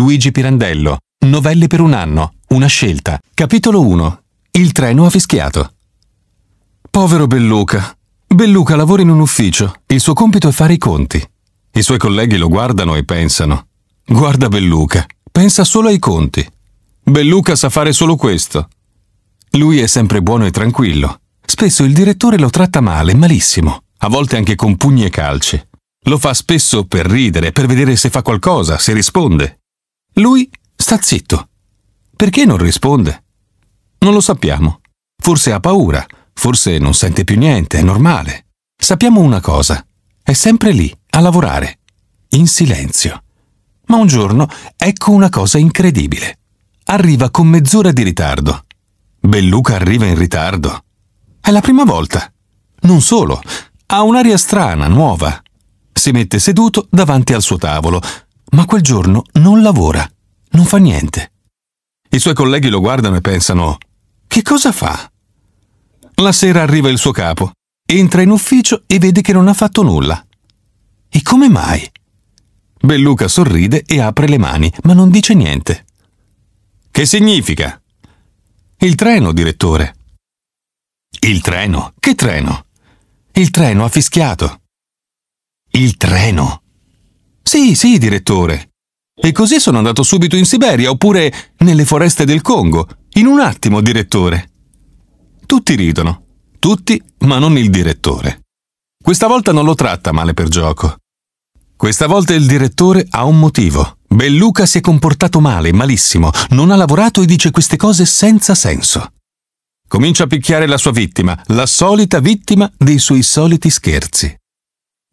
Luigi Pirandello. Novelle per un anno. Una scelta. Capitolo 1. Il treno ha fischiato. Povero Belluca. Belluca lavora in un ufficio. Il suo compito è fare i conti. I suoi colleghi lo guardano e pensano. Guarda Belluca. Pensa solo ai conti. Belluca sa fare solo questo. Lui è sempre buono e tranquillo. Spesso il direttore lo tratta male, malissimo, a volte anche con pugni e calci. Lo fa spesso per ridere, per vedere se fa qualcosa, se risponde. Lui sta zitto. Perché non risponde? Non lo sappiamo. Forse ha paura, forse non sente più niente, è normale. Sappiamo una cosa, è sempre lì, a lavorare, in silenzio. Ma un giorno ecco una cosa incredibile. Arriva con mezz'ora di ritardo. Belluca arriva in ritardo. È la prima volta. Non solo, ha un'aria strana, nuova. Si mette seduto davanti al suo tavolo, ma quel giorno non lavora, non fa niente. I suoi colleghi lo guardano e pensano, che cosa fa? La sera arriva il suo capo, entra in ufficio e vede che non ha fatto nulla. E come mai? Belluca sorride e apre le mani, ma non dice niente. Che significa? Il treno, direttore. Il treno? Che treno? Il treno ha fischiato. Il treno. Sì, sì, direttore. E così sono andato subito in Siberia oppure nelle foreste del Congo. In un attimo, direttore. Tutti ridono. Tutti, ma non il direttore. Questa volta non lo tratta male per gioco. Questa volta il direttore ha un motivo. Belluca si è comportato male, malissimo, non ha lavorato e dice queste cose senza senso. Comincia a picchiare la sua vittima, la solita vittima dei suoi soliti scherzi.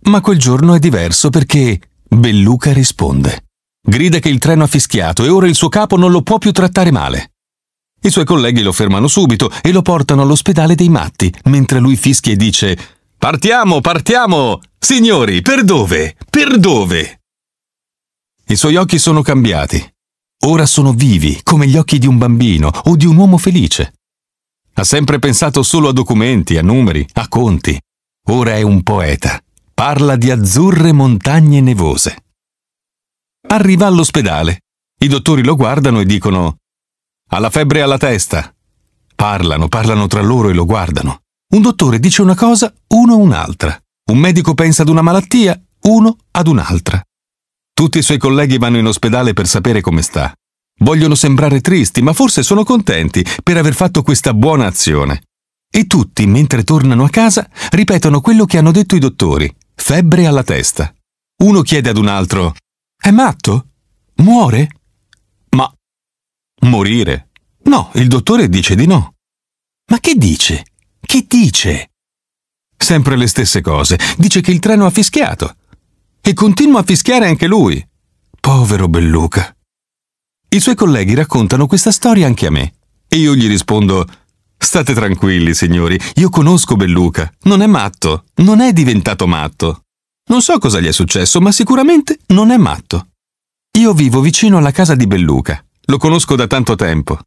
Ma quel giorno è diverso perché Belluca risponde. Grida che il treno ha fischiato e ora il suo capo non lo può più trattare male. I suoi colleghi lo fermano subito e lo portano all'ospedale dei matti, mentre lui fischia e dice Partiamo, partiamo! Signori, per dove? Per dove? I suoi occhi sono cambiati. Ora sono vivi, come gli occhi di un bambino o di un uomo felice. Ha sempre pensato solo a documenti, a numeri, a conti. Ora è un poeta. Parla di azzurre montagne nevose. Arriva all'ospedale. I dottori lo guardano e dicono ha la febbre alla testa. Parlano, parlano tra loro e lo guardano. Un dottore dice una cosa, uno un'altra. Un medico pensa ad una malattia, uno ad un'altra. Tutti i suoi colleghi vanno in ospedale per sapere come sta. Vogliono sembrare tristi, ma forse sono contenti per aver fatto questa buona azione. E tutti, mentre tornano a casa, ripetono quello che hanno detto i dottori febbre alla testa. Uno chiede ad un altro, è matto? Muore? Ma... Morire? No, il dottore dice di no. Ma che dice? Che dice? Sempre le stesse cose. Dice che il treno ha fischiato. E continua a fischiare anche lui. Povero Belluca. I suoi colleghi raccontano questa storia anche a me. E io gli rispondo, State tranquilli, signori, io conosco Belluca. Non è matto, non è diventato matto. Non so cosa gli è successo, ma sicuramente non è matto. Io vivo vicino alla casa di Belluca. Lo conosco da tanto tempo.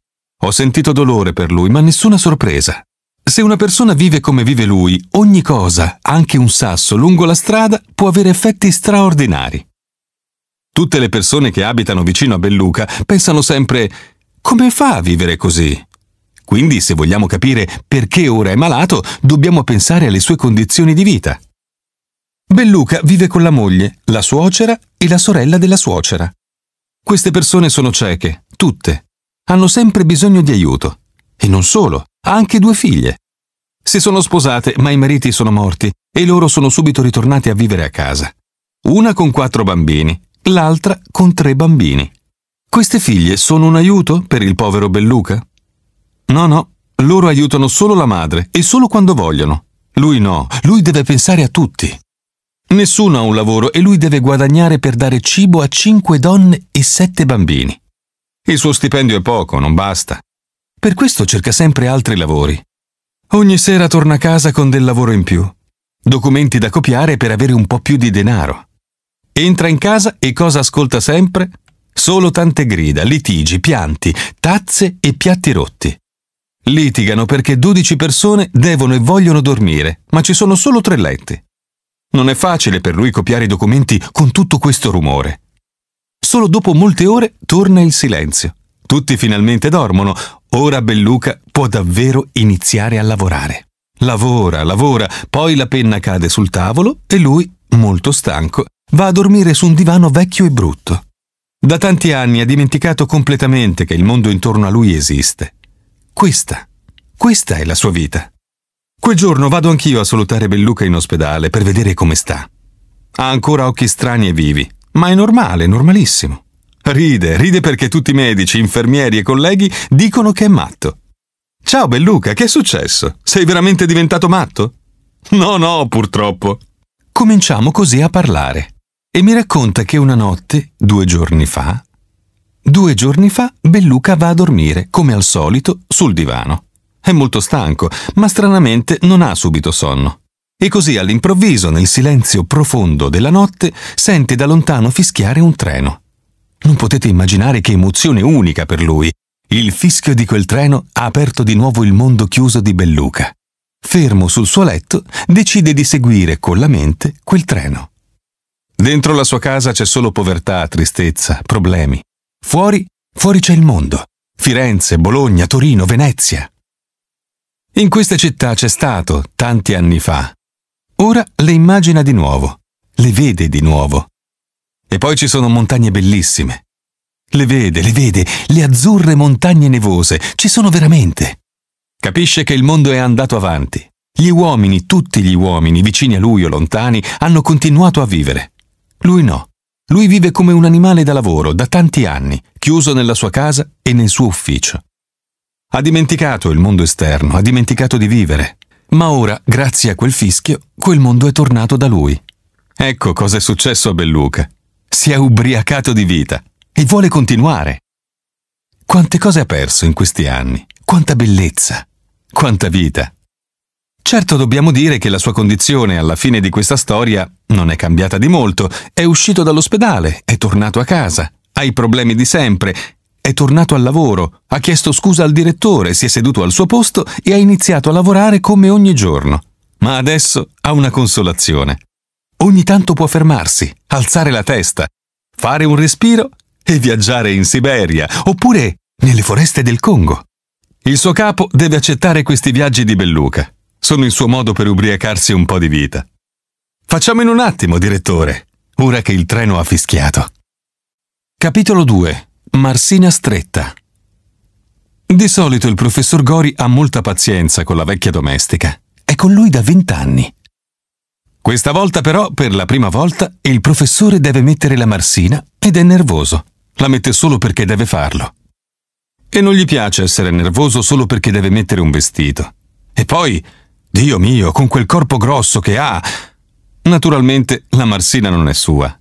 Ho sentito dolore per lui, ma nessuna sorpresa. Se una persona vive come vive lui, ogni cosa, anche un sasso lungo la strada, può avere effetti straordinari. Tutte le persone che abitano vicino a Belluca pensano sempre come fa a vivere così? Quindi, se vogliamo capire perché ora è malato, dobbiamo pensare alle sue condizioni di vita. Belluca vive con la moglie, la suocera e la sorella della suocera. Queste persone sono cieche, tutte. Hanno sempre bisogno di aiuto. E non solo, ha anche due figlie. Si sono sposate, ma i mariti sono morti e loro sono subito ritornati a vivere a casa. Una con quattro bambini, l'altra con tre bambini. Queste figlie sono un aiuto per il povero Belluca? No, no, loro aiutano solo la madre e solo quando vogliono. Lui no, lui deve pensare a tutti. Nessuno ha un lavoro e lui deve guadagnare per dare cibo a cinque donne e sette bambini. Il suo stipendio è poco, non basta. Per questo cerca sempre altri lavori. Ogni sera torna a casa con del lavoro in più. Documenti da copiare per avere un po' più di denaro. Entra in casa e cosa ascolta sempre? Solo tante grida, litigi, pianti, tazze e piatti rotti. Litigano perché 12 persone devono e vogliono dormire, ma ci sono solo tre letti. Non è facile per lui copiare i documenti con tutto questo rumore. Solo dopo molte ore torna il silenzio. Tutti finalmente dormono. Ora Belluca può davvero iniziare a lavorare. Lavora, lavora, poi la penna cade sul tavolo e lui, molto stanco, va a dormire su un divano vecchio e brutto. Da tanti anni ha dimenticato completamente che il mondo intorno a lui esiste. Questa, questa è la sua vita. Quel giorno vado anch'io a salutare Belluca in ospedale per vedere come sta. Ha ancora occhi strani e vivi, ma è normale, normalissimo. Ride, ride perché tutti i medici, infermieri e colleghi dicono che è matto. Ciao Belluca, che è successo? Sei veramente diventato matto? No, no, purtroppo. Cominciamo così a parlare. E mi racconta che una notte, due giorni fa, Due giorni fa Belluca va a dormire, come al solito, sul divano. È molto stanco, ma stranamente non ha subito sonno. E così all'improvviso, nel silenzio profondo della notte, sente da lontano fischiare un treno. Non potete immaginare che emozione unica per lui. Il fischio di quel treno ha aperto di nuovo il mondo chiuso di Belluca. Fermo sul suo letto, decide di seguire con la mente quel treno. Dentro la sua casa c'è solo povertà, tristezza, problemi. Fuori, fuori c'è il mondo. Firenze, Bologna, Torino, Venezia. In queste città c'è stato tanti anni fa. Ora le immagina di nuovo, le vede di nuovo. E poi ci sono montagne bellissime. Le vede, le vede, le azzurre montagne nevose, ci sono veramente. Capisce che il mondo è andato avanti. Gli uomini, tutti gli uomini, vicini a lui o lontani, hanno continuato a vivere. Lui no. Lui vive come un animale da lavoro da tanti anni, chiuso nella sua casa e nel suo ufficio. Ha dimenticato il mondo esterno, ha dimenticato di vivere, ma ora, grazie a quel fischio, quel mondo è tornato da lui. Ecco cosa è successo a Belluca. Si è ubriacato di vita e vuole continuare. Quante cose ha perso in questi anni, quanta bellezza, quanta vita. Certo dobbiamo dire che la sua condizione alla fine di questa storia non è cambiata di molto, è uscito dall'ospedale, è tornato a casa, ha i problemi di sempre, è tornato al lavoro, ha chiesto scusa al direttore, si è seduto al suo posto e ha iniziato a lavorare come ogni giorno. Ma adesso ha una consolazione. Ogni tanto può fermarsi, alzare la testa, fare un respiro e viaggiare in Siberia, oppure nelle foreste del Congo. Il suo capo deve accettare questi viaggi di Belluca, sono il suo modo per ubriacarsi un po' di vita. Facciamo in un attimo, direttore, ora che il treno ha fischiato. Capitolo 2. Marsina stretta. Di solito il professor Gori ha molta pazienza con la vecchia domestica. È con lui da vent'anni. Questa volta però, per la prima volta, il professore deve mettere la marsina ed è nervoso. La mette solo perché deve farlo. E non gli piace essere nervoso solo perché deve mettere un vestito. E poi Dio mio, con quel corpo grosso che ha! Naturalmente la marsina non è sua.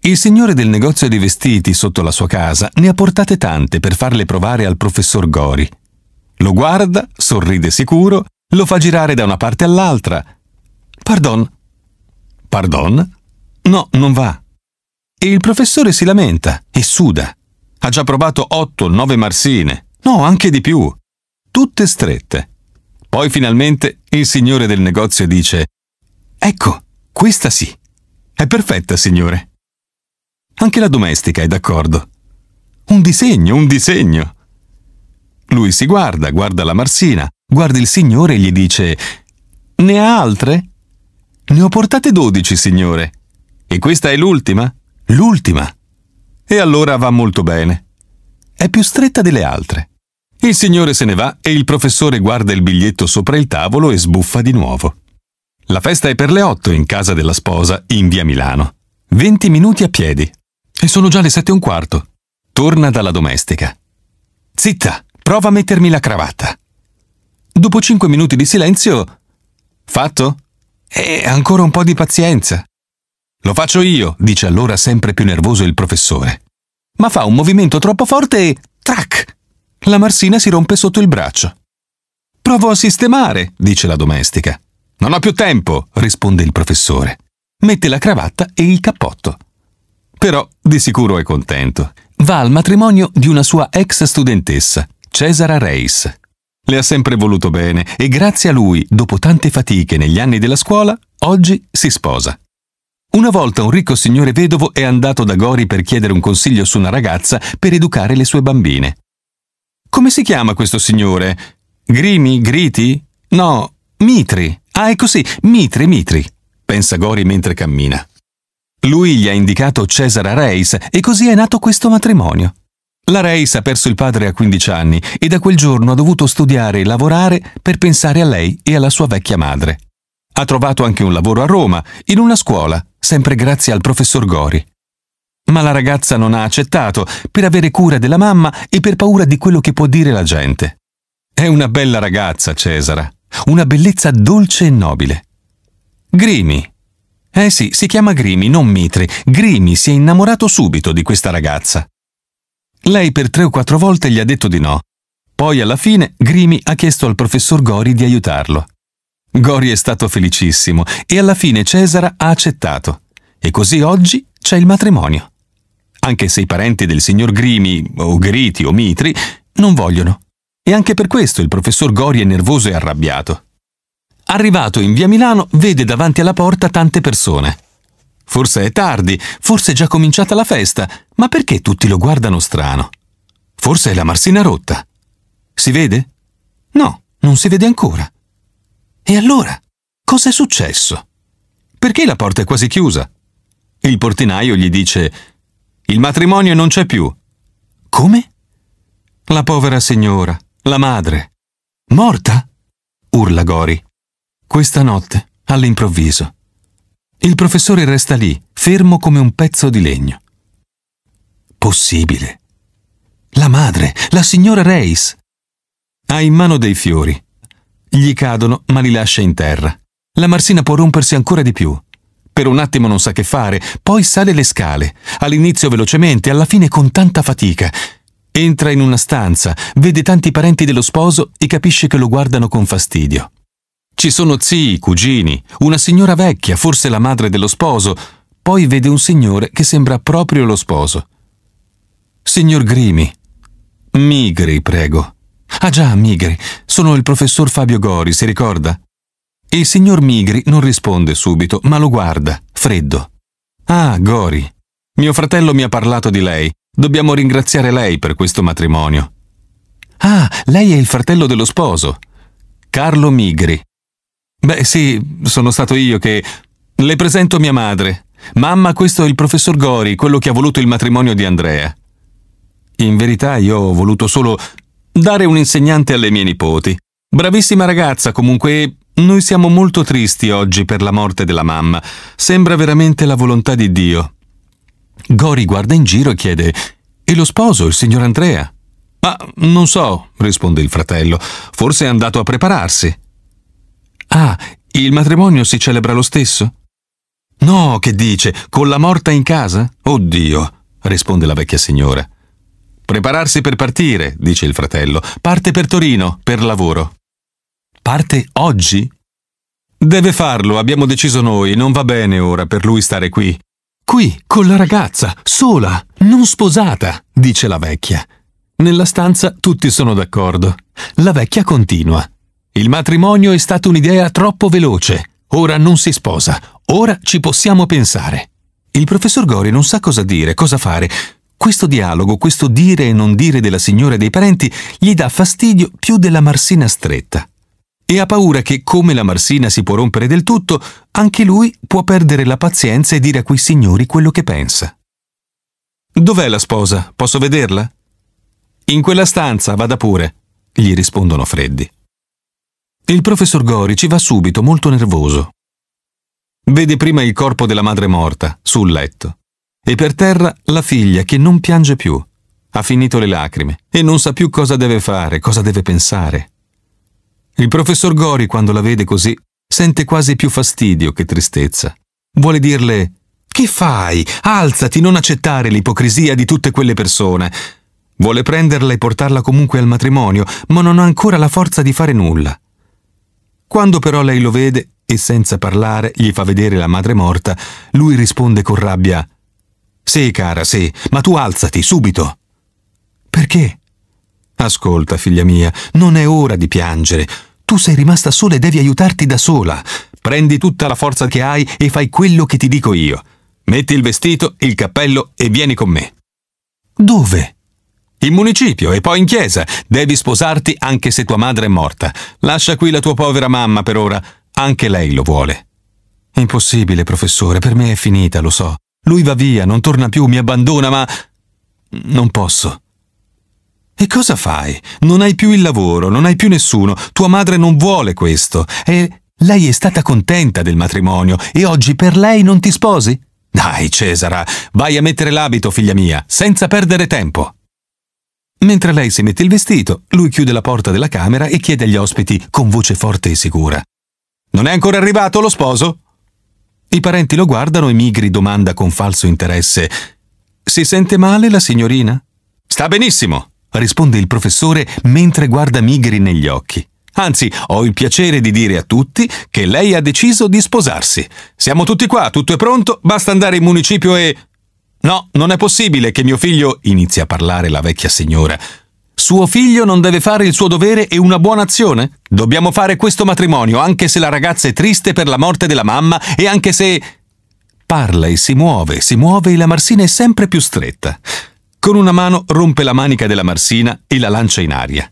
Il signore del negozio di vestiti sotto la sua casa ne ha portate tante per farle provare al professor Gori. Lo guarda, sorride sicuro, lo fa girare da una parte all'altra. Pardon. Pardon? No, non va. E il professore si lamenta e suda. Ha già provato 8 nove marsine. No, anche di più. Tutte strette. Poi finalmente il signore del negozio dice Ecco, questa sì. È perfetta, signore. Anche la domestica è d'accordo. Un disegno, un disegno. Lui si guarda, guarda la marsina, guarda il signore e gli dice Ne ha altre? Ne ho portate dodici, signore. E questa è l'ultima? L'ultima. E allora va molto bene. È più stretta delle altre. Il signore se ne va e il professore guarda il biglietto sopra il tavolo e sbuffa di nuovo. La festa è per le otto in casa della sposa, in via Milano. Venti minuti a piedi. E sono già le sette e un quarto. Torna dalla domestica. Zitta, prova a mettermi la cravatta. Dopo cinque minuti di silenzio... Fatto? E ancora un po' di pazienza. Lo faccio io, dice allora sempre più nervoso il professore. Ma fa un movimento troppo forte e... Trac! La marsina si rompe sotto il braccio. Provo a sistemare, dice la domestica. Non ho più tempo, risponde il professore. Mette la cravatta e il cappotto. Però di sicuro è contento. Va al matrimonio di una sua ex studentessa, Cesara Reis. Le ha sempre voluto bene e grazie a lui, dopo tante fatiche negli anni della scuola, oggi si sposa. Una volta un ricco signore vedovo è andato da Gori per chiedere un consiglio su una ragazza per educare le sue bambine. Come si chiama questo signore? Grimi? Griti? No, Mitri. Ah, è così. Mitri, Mitri, pensa Gori mentre cammina. Lui gli ha indicato Cesara Reis e così è nato questo matrimonio. La Reis ha perso il padre a 15 anni e da quel giorno ha dovuto studiare e lavorare per pensare a lei e alla sua vecchia madre. Ha trovato anche un lavoro a Roma, in una scuola, sempre grazie al professor Gori. Ma la ragazza non ha accettato per avere cura della mamma e per paura di quello che può dire la gente. È una bella ragazza, Cesara, una bellezza dolce e nobile. Grimi. Eh sì, si chiama Grimi, non Mitri. Grimi si è innamorato subito di questa ragazza. Lei per tre o quattro volte gli ha detto di no. Poi alla fine Grimi ha chiesto al professor Gori di aiutarlo. Gori è stato felicissimo e alla fine Cesara ha accettato. E così oggi c'è il matrimonio anche se i parenti del signor Grimi, o Griti o Mitri, non vogliono. E anche per questo il professor Gori è nervoso e arrabbiato. Arrivato in via Milano, vede davanti alla porta tante persone. Forse è tardi, forse è già cominciata la festa, ma perché tutti lo guardano strano? Forse è la marsina rotta. Si vede? No, non si vede ancora. E allora? Cos'è successo? Perché la porta è quasi chiusa? Il portinaio gli dice il matrimonio non c'è più. Come? La povera signora, la madre. Morta? urla Gori. Questa notte, all'improvviso. Il professore resta lì, fermo come un pezzo di legno. Possibile. La madre, la signora Reis. Ha in mano dei fiori. Gli cadono, ma li lascia in terra. La marsina può rompersi ancora di più. Per un attimo non sa che fare, poi sale le scale, all'inizio velocemente, alla fine con tanta fatica. Entra in una stanza, vede tanti parenti dello sposo e capisce che lo guardano con fastidio. Ci sono zii, cugini, una signora vecchia, forse la madre dello sposo, poi vede un signore che sembra proprio lo sposo. Signor Grimi. Migri, prego. Ah già, Migri, sono il professor Fabio Gori, si ricorda? Il signor Migri non risponde subito, ma lo guarda, freddo. Ah, Gori. Mio fratello mi ha parlato di lei. Dobbiamo ringraziare lei per questo matrimonio. Ah, lei è il fratello dello sposo. Carlo Migri. Beh sì, sono stato io che... Le presento mia madre. Mamma, questo è il professor Gori, quello che ha voluto il matrimonio di Andrea. In verità io ho voluto solo dare un insegnante alle mie nipoti. Bravissima ragazza, comunque noi siamo molto tristi oggi per la morte della mamma. Sembra veramente la volontà di Dio. Gori guarda in giro e chiede: E lo sposo, il signor Andrea? Ma non so, risponde il fratello. Forse è andato a prepararsi. Ah, il matrimonio si celebra lo stesso? No, che dice? Con la morta in casa? Oddio, risponde la vecchia signora. Prepararsi per partire, dice il fratello. Parte per Torino, per lavoro parte oggi? Deve farlo, abbiamo deciso noi, non va bene ora per lui stare qui. Qui, con la ragazza, sola, non sposata, dice la vecchia. Nella stanza tutti sono d'accordo. La vecchia continua. Il matrimonio è stata un'idea troppo veloce. Ora non si sposa, ora ci possiamo pensare. Il professor Gori non sa cosa dire, cosa fare. Questo dialogo, questo dire e non dire della signora e dei parenti gli dà fastidio più della marsina stretta e ha paura che, come la Marsina si può rompere del tutto, anche lui può perdere la pazienza e dire a quei signori quello che pensa. Dov'è la sposa? Posso vederla? In quella stanza, vada pure, gli rispondono freddi. Il professor Gori ci va subito, molto nervoso. Vede prima il corpo della madre morta, sul letto, e per terra la figlia che non piange più, ha finito le lacrime e non sa più cosa deve fare, cosa deve pensare. Il professor Gori, quando la vede così, sente quasi più fastidio che tristezza. Vuole dirle Che fai? Alzati, non accettare l'ipocrisia di tutte quelle persone. Vuole prenderla e portarla comunque al matrimonio, ma non ha ancora la forza di fare nulla. Quando però lei lo vede e senza parlare gli fa vedere la madre morta, lui risponde con rabbia Sì, cara, sì, ma tu alzati, subito. Perché? Ascolta, figlia mia, non è ora di piangere. Tu sei rimasta sola e devi aiutarti da sola. Prendi tutta la forza che hai e fai quello che ti dico io. Metti il vestito, il cappello e vieni con me. Dove? In municipio e poi in chiesa. Devi sposarti anche se tua madre è morta. Lascia qui la tua povera mamma per ora. Anche lei lo vuole. Impossibile, professore, per me è finita, lo so. Lui va via, non torna più, mi abbandona, ma... Non posso. E cosa fai? Non hai più il lavoro, non hai più nessuno, tua madre non vuole questo. E lei è stata contenta del matrimonio e oggi per lei non ti sposi? Dai, Cesara, vai a mettere l'abito, figlia mia, senza perdere tempo. Mentre lei si mette il vestito, lui chiude la porta della camera e chiede agli ospiti con voce forte e sicura. Non è ancora arrivato lo sposo? I parenti lo guardano e Migri domanda con falso interesse. Si sente male la signorina? Sta benissimo risponde il professore mentre guarda Migri negli occhi. Anzi, ho il piacere di dire a tutti che lei ha deciso di sposarsi. Siamo tutti qua, tutto è pronto, basta andare in municipio e... No, non è possibile che mio figlio... inizia a parlare la vecchia signora. Suo figlio non deve fare il suo dovere e una buona azione? Dobbiamo fare questo matrimonio, anche se la ragazza è triste per la morte della mamma e anche se... Parla e si muove, si muove e la marsina è sempre più stretta. Con una mano rompe la manica della marsina e la lancia in aria.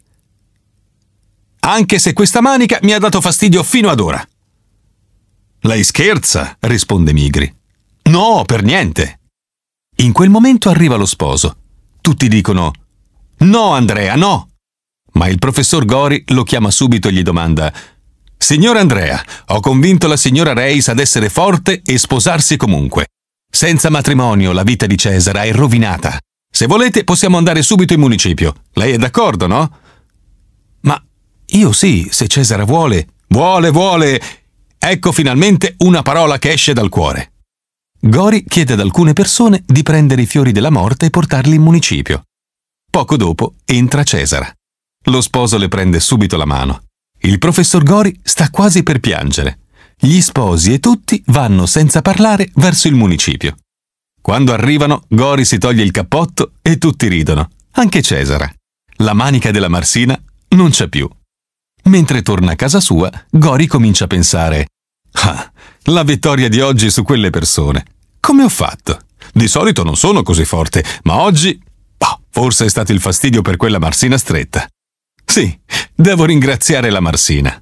Anche se questa manica mi ha dato fastidio fino ad ora. Lei scherza, risponde Migri. No, per niente. In quel momento arriva lo sposo. Tutti dicono No, Andrea, no. Ma il professor Gori lo chiama subito e gli domanda Signor Andrea, ho convinto la signora Reis ad essere forte e sposarsi comunque. Senza matrimonio la vita di Cesare è rovinata. Se volete possiamo andare subito in municipio. Lei è d'accordo, no? Ma io sì, se Cesare vuole. Vuole, vuole. Ecco finalmente una parola che esce dal cuore. Gori chiede ad alcune persone di prendere i fiori della morte e portarli in municipio. Poco dopo entra Cesare. Lo sposo le prende subito la mano. Il professor Gori sta quasi per piangere. Gli sposi e tutti vanno senza parlare verso il municipio. Quando arrivano, Gori si toglie il cappotto e tutti ridono, anche Cesara. La manica della Marsina non c'è più. Mentre torna a casa sua, Gori comincia a pensare: Ah, la vittoria di oggi su quelle persone. Come ho fatto? Di solito non sono così forte, ma oggi. Oh, forse è stato il fastidio per quella Marsina stretta. Sì, devo ringraziare la Marsina.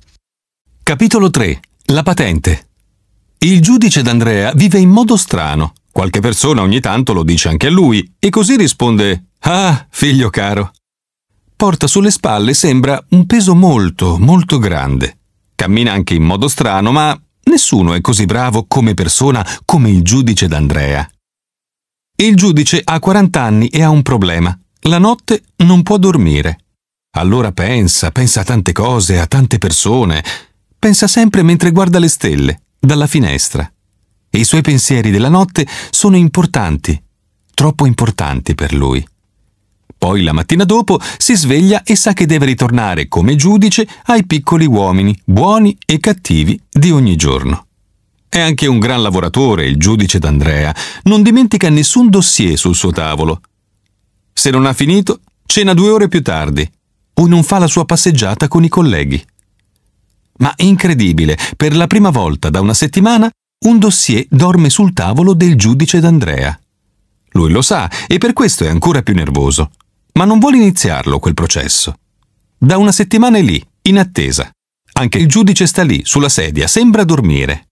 Capitolo 3. La patente. Il giudice d'Andrea vive in modo strano. Qualche persona ogni tanto lo dice anche a lui e così risponde Ah, figlio caro. Porta sulle spalle, sembra, un peso molto, molto grande. Cammina anche in modo strano, ma nessuno è così bravo come persona come il giudice d'Andrea. Il giudice ha 40 anni e ha un problema. La notte non può dormire. Allora pensa, pensa a tante cose, a tante persone. Pensa sempre mentre guarda le stelle, dalla finestra e i suoi pensieri della notte sono importanti, troppo importanti per lui. Poi la mattina dopo si sveglia e sa che deve ritornare come giudice ai piccoli uomini, buoni e cattivi, di ogni giorno. È anche un gran lavoratore il giudice d'Andrea, non dimentica nessun dossier sul suo tavolo. Se non ha finito, cena due ore più tardi o non fa la sua passeggiata con i colleghi. Ma incredibile, per la prima volta da una settimana un dossier dorme sul tavolo del giudice d'Andrea. Lui lo sa e per questo è ancora più nervoso, ma non vuole iniziarlo quel processo. Da una settimana è lì, in attesa. Anche il giudice sta lì, sulla sedia, sembra dormire.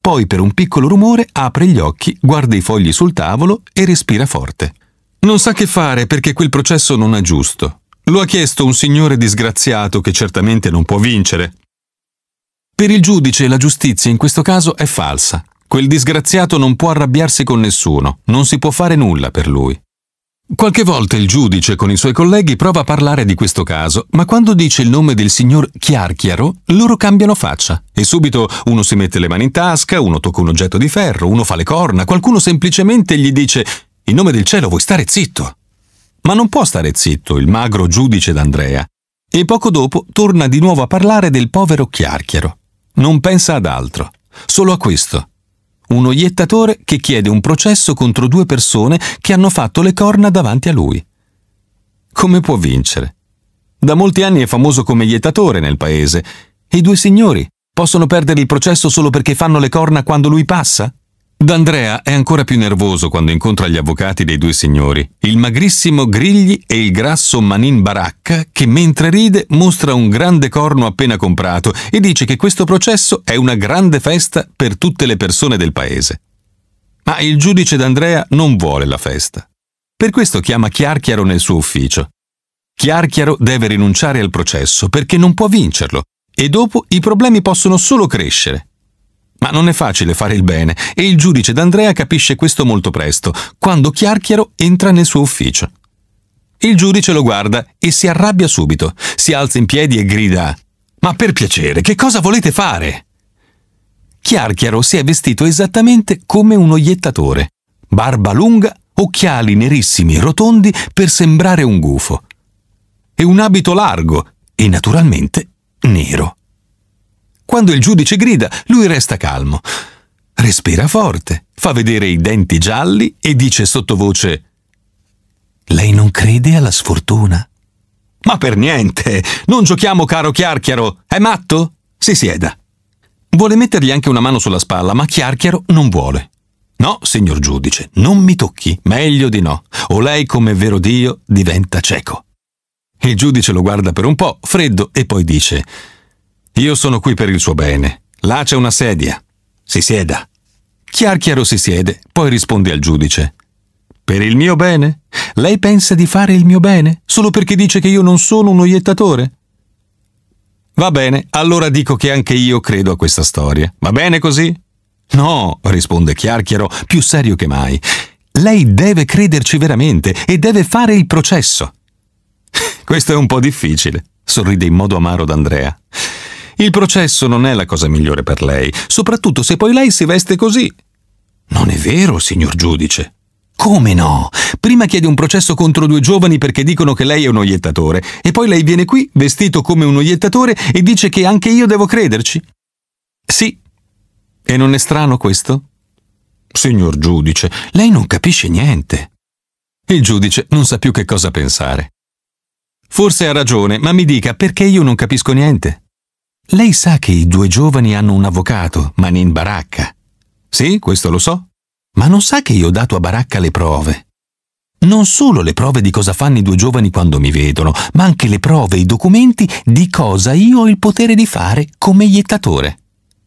Poi per un piccolo rumore apre gli occhi, guarda i fogli sul tavolo e respira forte. Non sa che fare perché quel processo non è giusto. Lo ha chiesto un signore disgraziato che certamente non può vincere, per il giudice la giustizia in questo caso è falsa. Quel disgraziato non può arrabbiarsi con nessuno, non si può fare nulla per lui. Qualche volta il giudice con i suoi colleghi prova a parlare di questo caso, ma quando dice il nome del signor Chiarchiaro, loro cambiano faccia e subito uno si mette le mani in tasca, uno tocca un oggetto di ferro, uno fa le corna, qualcuno semplicemente gli dice in nome del cielo vuoi stare zitto. Ma non può stare zitto il magro giudice d'Andrea e poco dopo torna di nuovo a parlare del povero Chiarchiaro. Non pensa ad altro, solo a questo. Un oiettatore che chiede un processo contro due persone che hanno fatto le corna davanti a lui. Come può vincere? Da molti anni è famoso come iettatore nel paese. E i due signori possono perdere il processo solo perché fanno le corna quando lui passa? D'Andrea è ancora più nervoso quando incontra gli avvocati dei due signori, il magrissimo Grigli e il grasso Manin Baracca, che mentre ride mostra un grande corno appena comprato e dice che questo processo è una grande festa per tutte le persone del paese. Ma il giudice D'Andrea non vuole la festa. Per questo chiama Chiarchiaro nel suo ufficio. Chiarchiaro deve rinunciare al processo perché non può vincerlo e dopo i problemi possono solo crescere. Ma non è facile fare il bene e il giudice D'Andrea capisce questo molto presto, quando Chiarchiaro entra nel suo ufficio. Il giudice lo guarda e si arrabbia subito, si alza in piedi e grida Ma per piacere, che cosa volete fare? Chiarchiaro si è vestito esattamente come un oiettatore, barba lunga, occhiali nerissimi rotondi per sembrare un gufo, e un abito largo e naturalmente nero. Quando il giudice grida, lui resta calmo. Respira forte, fa vedere i denti gialli e dice sottovoce Lei non crede alla sfortuna? Ma per niente! Non giochiamo caro Chiarchiaro! È matto? Si sieda. Vuole mettergli anche una mano sulla spalla, ma Chiarchiaro non vuole. No, signor giudice, non mi tocchi, meglio di no, o lei come vero Dio diventa cieco. Il giudice lo guarda per un po', freddo, e poi dice io sono qui per il suo bene. Là c'è una sedia. Si sieda. Chiarchiaro si siede, poi risponde al giudice. Per il mio bene? Lei pensa di fare il mio bene? Solo perché dice che io non sono un oiettatore? Va bene, allora dico che anche io credo a questa storia. Va bene così? No, risponde Chiarchiaro, più serio che mai. Lei deve crederci veramente e deve fare il processo. Questo è un po' difficile, sorride in modo amaro d'Andrea. Il processo non è la cosa migliore per lei, soprattutto se poi lei si veste così. Non è vero, signor giudice. Come no? Prima chiede un processo contro due giovani perché dicono che lei è un oiettatore e poi lei viene qui vestito come un oiettatore e dice che anche io devo crederci? Sì. E non è strano questo? Signor giudice, lei non capisce niente. Il giudice non sa più che cosa pensare. Forse ha ragione, ma mi dica perché io non capisco niente. Lei sa che i due giovani hanno un avvocato, Manin Baracca. Sì, questo lo so. Ma non sa che io ho dato a Baracca le prove. Non solo le prove di cosa fanno i due giovani quando mi vedono, ma anche le prove e i documenti di cosa io ho il potere di fare come iettatore.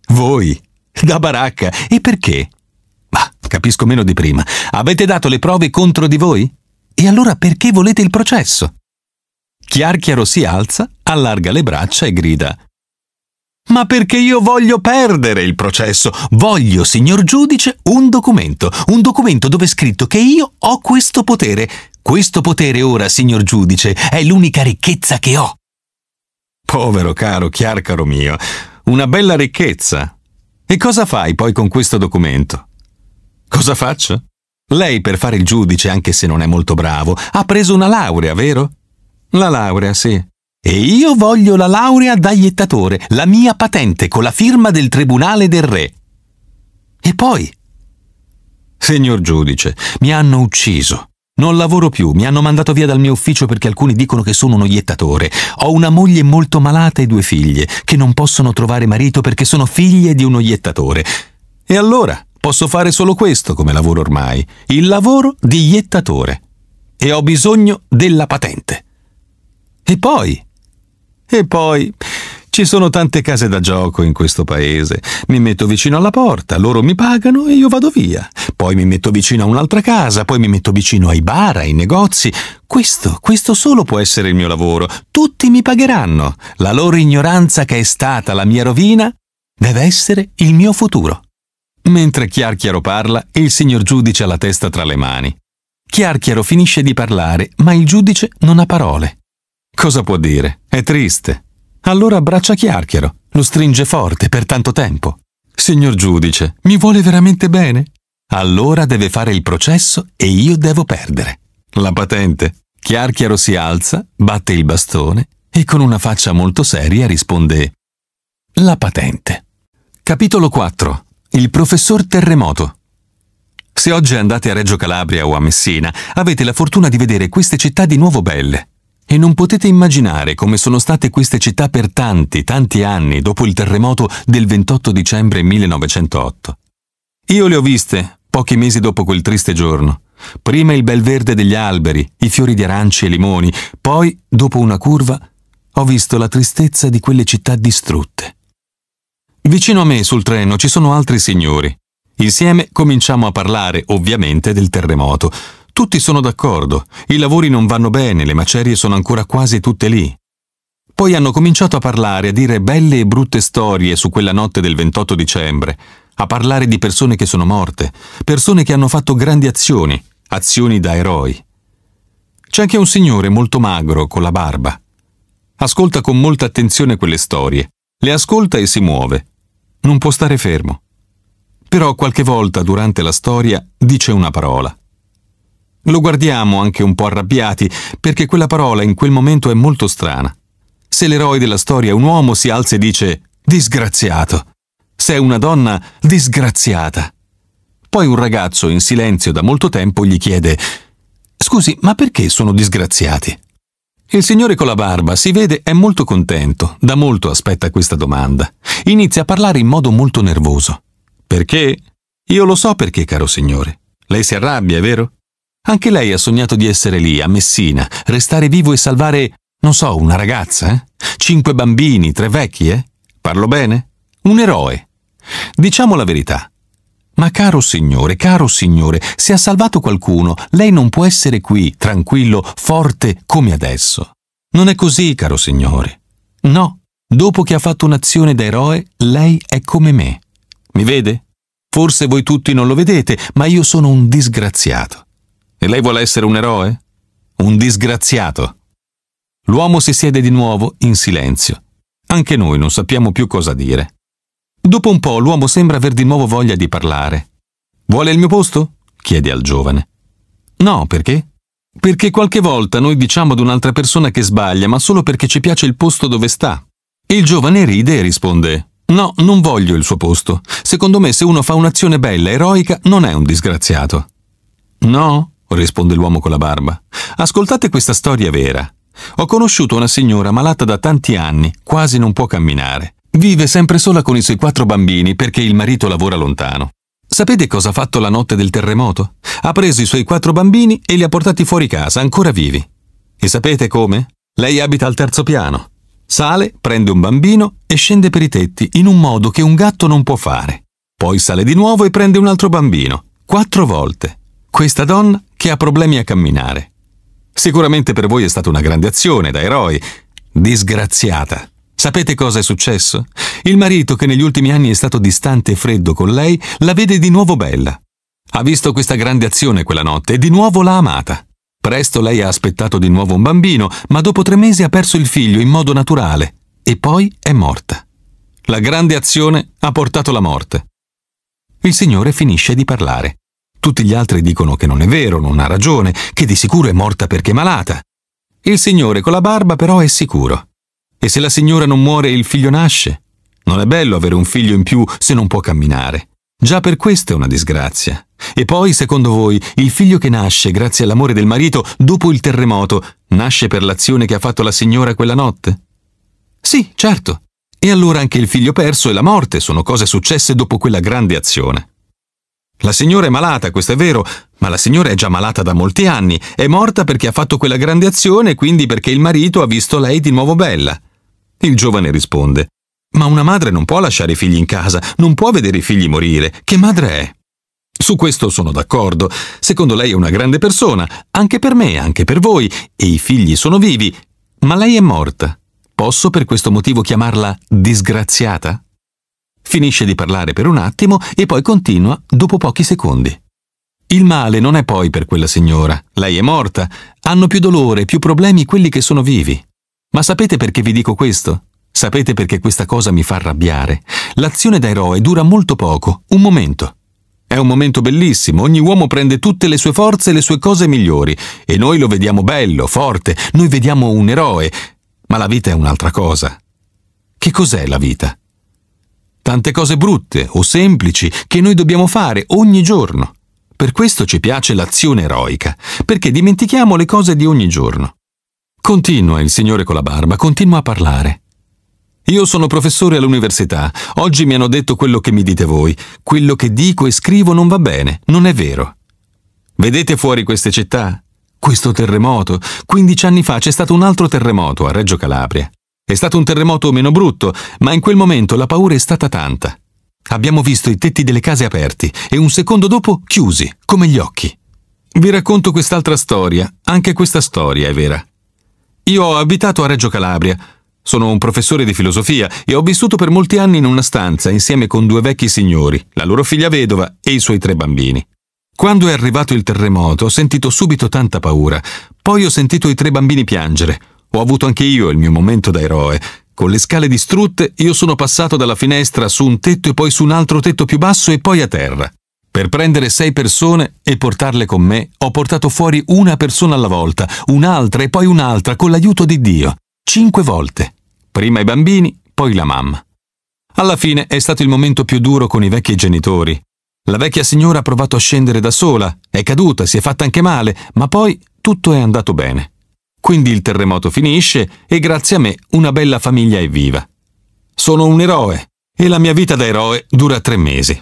Voi, da Baracca, e perché? Ma capisco meno di prima. Avete dato le prove contro di voi? E allora perché volete il processo? Chiarchiaro si alza, allarga le braccia e grida ma perché io voglio perdere il processo. Voglio, signor giudice, un documento, un documento dove è scritto che io ho questo potere. Questo potere ora, signor giudice, è l'unica ricchezza che ho. Povero caro chiarcaro mio, una bella ricchezza. E cosa fai poi con questo documento? Cosa faccio? Lei per fare il giudice, anche se non è molto bravo, ha preso una laurea, vero? La laurea, sì. E io voglio la laurea da iettatore, la mia patente con la firma del Tribunale del Re. E poi? Signor giudice, mi hanno ucciso. Non lavoro più, mi hanno mandato via dal mio ufficio perché alcuni dicono che sono uno iettatore. Ho una moglie molto malata e due figlie, che non possono trovare marito perché sono figlie di uno iettatore. E allora posso fare solo questo come lavoro ormai, il lavoro di iettatore. E ho bisogno della patente. E poi? E poi ci sono tante case da gioco in questo paese. Mi metto vicino alla porta, loro mi pagano e io vado via. Poi mi metto vicino a un'altra casa, poi mi metto vicino ai bar, ai negozi. Questo, questo solo può essere il mio lavoro. Tutti mi pagheranno. La loro ignoranza che è stata la mia rovina deve essere il mio futuro. Mentre Chiarchiaro parla, il signor giudice ha la testa tra le mani. Chiarchiaro finisce di parlare, ma il giudice non ha parole. Cosa può dire? È triste. Allora abbraccia Chiarchiaro, lo stringe forte per tanto tempo. Signor giudice, mi vuole veramente bene? Allora deve fare il processo e io devo perdere. La patente. Chiarchiaro si alza, batte il bastone e con una faccia molto seria risponde La patente. Capitolo 4. Il professor Terremoto. Se oggi andate a Reggio Calabria o a Messina, avete la fortuna di vedere queste città di nuovo belle. E non potete immaginare come sono state queste città per tanti, tanti anni dopo il terremoto del 28 dicembre 1908. Io le ho viste, pochi mesi dopo quel triste giorno. Prima il bel verde degli alberi, i fiori di aranci e limoni, poi, dopo una curva, ho visto la tristezza di quelle città distrutte. Vicino a me sul treno ci sono altri signori. Insieme cominciamo a parlare, ovviamente, del terremoto. Tutti sono d'accordo, i lavori non vanno bene, le macerie sono ancora quasi tutte lì. Poi hanno cominciato a parlare, a dire belle e brutte storie su quella notte del 28 dicembre, a parlare di persone che sono morte, persone che hanno fatto grandi azioni, azioni da eroi. C'è anche un signore molto magro, con la barba. Ascolta con molta attenzione quelle storie, le ascolta e si muove. Non può stare fermo. Però qualche volta durante la storia dice una parola. Lo guardiamo anche un po' arrabbiati, perché quella parola in quel momento è molto strana. Se l'eroe della storia è un uomo, si alza e dice disgraziato. Se è una donna, disgraziata. Poi un ragazzo in silenzio da molto tempo gli chiede Scusi, ma perché sono disgraziati? Il signore con la barba si vede è molto contento, da molto aspetta questa domanda. Inizia a parlare in modo molto nervoso. Perché? Io lo so perché, caro signore. Lei si arrabbia, è vero? Anche lei ha sognato di essere lì, a Messina, restare vivo e salvare, non so, una ragazza? Eh? Cinque bambini, tre vecchie? Eh? Parlo bene? Un eroe. Diciamo la verità. Ma caro signore, caro signore, se ha salvato qualcuno, lei non può essere qui, tranquillo, forte, come adesso. Non è così, caro signore. No, dopo che ha fatto un'azione da eroe, lei è come me. Mi vede? Forse voi tutti non lo vedete, ma io sono un disgraziato. E lei vuole essere un eroe? Un disgraziato. L'uomo si siede di nuovo in silenzio. Anche noi non sappiamo più cosa dire. Dopo un po' l'uomo sembra aver di nuovo voglia di parlare. Vuole il mio posto? chiede al giovane. No, perché? Perché qualche volta noi diciamo ad un'altra persona che sbaglia, ma solo perché ci piace il posto dove sta. Il giovane ride e risponde: No, non voglio il suo posto. Secondo me se uno fa un'azione bella, eroica, non è un disgraziato. No? risponde l'uomo con la barba. Ascoltate questa storia vera. Ho conosciuto una signora malata da tanti anni, quasi non può camminare. Vive sempre sola con i suoi quattro bambini perché il marito lavora lontano. Sapete cosa ha fatto la notte del terremoto? Ha preso i suoi quattro bambini e li ha portati fuori casa, ancora vivi. E sapete come? Lei abita al terzo piano. Sale, prende un bambino e scende per i tetti in un modo che un gatto non può fare. Poi sale di nuovo e prende un altro bambino. Quattro volte. Questa donna che ha problemi a camminare. Sicuramente per voi è stata una grande azione da eroi. Disgraziata. Sapete cosa è successo? Il marito, che negli ultimi anni è stato distante e freddo con lei, la vede di nuovo bella. Ha visto questa grande azione quella notte e di nuovo l'ha amata. Presto lei ha aspettato di nuovo un bambino, ma dopo tre mesi ha perso il figlio in modo naturale e poi è morta. La grande azione ha portato la morte. Il Signore finisce di parlare. Tutti gli altri dicono che non è vero, non ha ragione, che di sicuro è morta perché è malata. Il signore con la barba però è sicuro. E se la signora non muore il figlio nasce? Non è bello avere un figlio in più se non può camminare. Già per questo è una disgrazia. E poi, secondo voi, il figlio che nasce grazie all'amore del marito dopo il terremoto nasce per l'azione che ha fatto la signora quella notte? Sì, certo. E allora anche il figlio perso e la morte sono cose successe dopo quella grande azione. La signora è malata, questo è vero, ma la signora è già malata da molti anni, è morta perché ha fatto quella grande azione e quindi perché il marito ha visto lei di nuovo bella. Il giovane risponde, ma una madre non può lasciare i figli in casa, non può vedere i figli morire, che madre è? Su questo sono d'accordo, secondo lei è una grande persona, anche per me, anche per voi, e i figli sono vivi, ma lei è morta. Posso per questo motivo chiamarla disgraziata? finisce di parlare per un attimo e poi continua dopo pochi secondi. Il male non è poi per quella signora. Lei è morta. Hanno più dolore, più problemi quelli che sono vivi. Ma sapete perché vi dico questo? Sapete perché questa cosa mi fa arrabbiare? L'azione da eroe dura molto poco, un momento. È un momento bellissimo, ogni uomo prende tutte le sue forze e le sue cose migliori, e noi lo vediamo bello, forte, noi vediamo un eroe, ma la vita è un'altra cosa. Che cos'è la vita? tante cose brutte o semplici che noi dobbiamo fare ogni giorno. Per questo ci piace l'azione eroica, perché dimentichiamo le cose di ogni giorno. Continua il signore con la barba, continua a parlare. Io sono professore all'università, oggi mi hanno detto quello che mi dite voi, quello che dico e scrivo non va bene, non è vero. Vedete fuori queste città? Questo terremoto? 15 anni fa c'è stato un altro terremoto a Reggio Calabria. È stato un terremoto meno brutto, ma in quel momento la paura è stata tanta. Abbiamo visto i tetti delle case aperti e un secondo dopo chiusi, come gli occhi. Vi racconto quest'altra storia, anche questa storia è vera. Io ho abitato a Reggio Calabria, sono un professore di filosofia e ho vissuto per molti anni in una stanza insieme con due vecchi signori, la loro figlia vedova e i suoi tre bambini. Quando è arrivato il terremoto ho sentito subito tanta paura, poi ho sentito i tre bambini piangere, ho avuto anche io il mio momento da eroe. Con le scale distrutte io sono passato dalla finestra su un tetto e poi su un altro tetto più basso e poi a terra. Per prendere sei persone e portarle con me, ho portato fuori una persona alla volta, un'altra e poi un'altra con l'aiuto di Dio. Cinque volte. Prima i bambini, poi la mamma. Alla fine è stato il momento più duro con i vecchi genitori. La vecchia signora ha provato a scendere da sola, è caduta, si è fatta anche male, ma poi tutto è andato bene. Quindi il terremoto finisce e grazie a me una bella famiglia è viva. Sono un eroe e la mia vita da eroe dura tre mesi.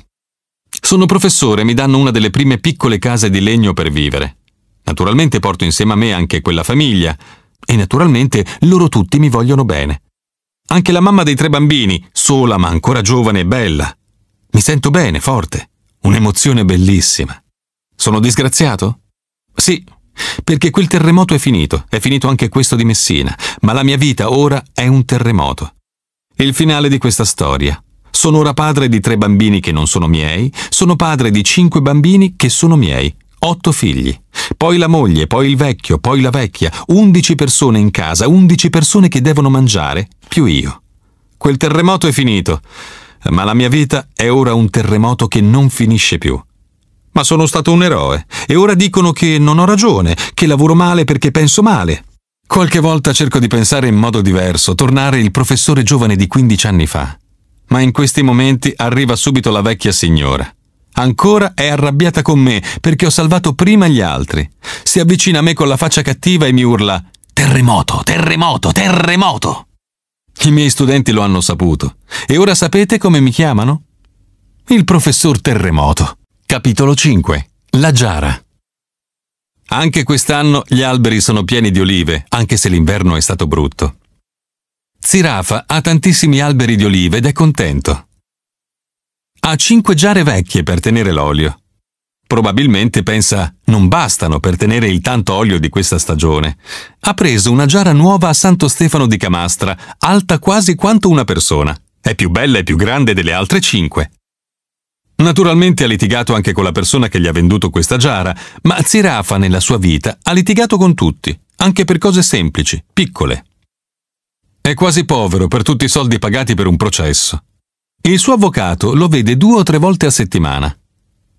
Sono professore e mi danno una delle prime piccole case di legno per vivere. Naturalmente porto insieme a me anche quella famiglia e naturalmente loro tutti mi vogliono bene. Anche la mamma dei tre bambini, sola ma ancora giovane e bella. Mi sento bene, forte. Un'emozione bellissima. Sono disgraziato? Sì, perché quel terremoto è finito, è finito anche questo di Messina, ma la mia vita ora è un terremoto. Il finale di questa storia. Sono ora padre di tre bambini che non sono miei, sono padre di cinque bambini che sono miei, otto figli. Poi la moglie, poi il vecchio, poi la vecchia, undici persone in casa, undici persone che devono mangiare, più io. Quel terremoto è finito, ma la mia vita è ora un terremoto che non finisce più ma sono stato un eroe e ora dicono che non ho ragione, che lavoro male perché penso male. Qualche volta cerco di pensare in modo diverso, tornare il professore giovane di 15 anni fa. Ma in questi momenti arriva subito la vecchia signora. Ancora è arrabbiata con me perché ho salvato prima gli altri. Si avvicina a me con la faccia cattiva e mi urla Terremoto, terremoto, terremoto. I miei studenti lo hanno saputo. E ora sapete come mi chiamano? Il professor Terremoto. Capitolo 5. La giara. Anche quest'anno gli alberi sono pieni di olive, anche se l'inverno è stato brutto. Zirafa ha tantissimi alberi di olive ed è contento. Ha cinque giare vecchie per tenere l'olio. Probabilmente pensa non bastano per tenere il tanto olio di questa stagione. Ha preso una giara nuova a Santo Stefano di Camastra, alta quasi quanto una persona. È più bella e più grande delle altre cinque. Naturalmente ha litigato anche con la persona che gli ha venduto questa giara, ma Zirafa nella sua vita ha litigato con tutti, anche per cose semplici, piccole. È quasi povero per tutti i soldi pagati per un processo. Il suo avvocato lo vede due o tre volte a settimana.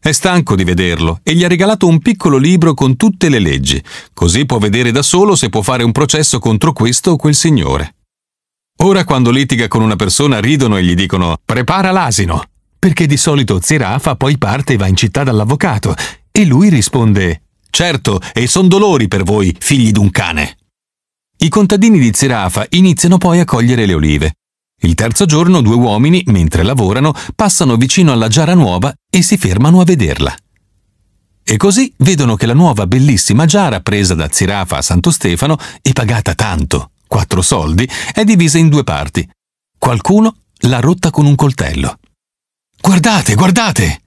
È stanco di vederlo e gli ha regalato un piccolo libro con tutte le leggi, così può vedere da solo se può fare un processo contro questo o quel signore. Ora quando litiga con una persona ridono e gli dicono prepara l'asino, perché di solito Zirafa poi parte e va in città dall'avvocato, e lui risponde Certo, e son dolori per voi, figli d'un cane. I contadini di Zirafa iniziano poi a cogliere le olive. Il terzo giorno due uomini, mentre lavorano, passano vicino alla giara nuova e si fermano a vederla. E così vedono che la nuova bellissima giara presa da Zirafa a Santo Stefano e pagata tanto, quattro soldi, è divisa in due parti. Qualcuno l'ha rotta con un coltello. Guardate, guardate!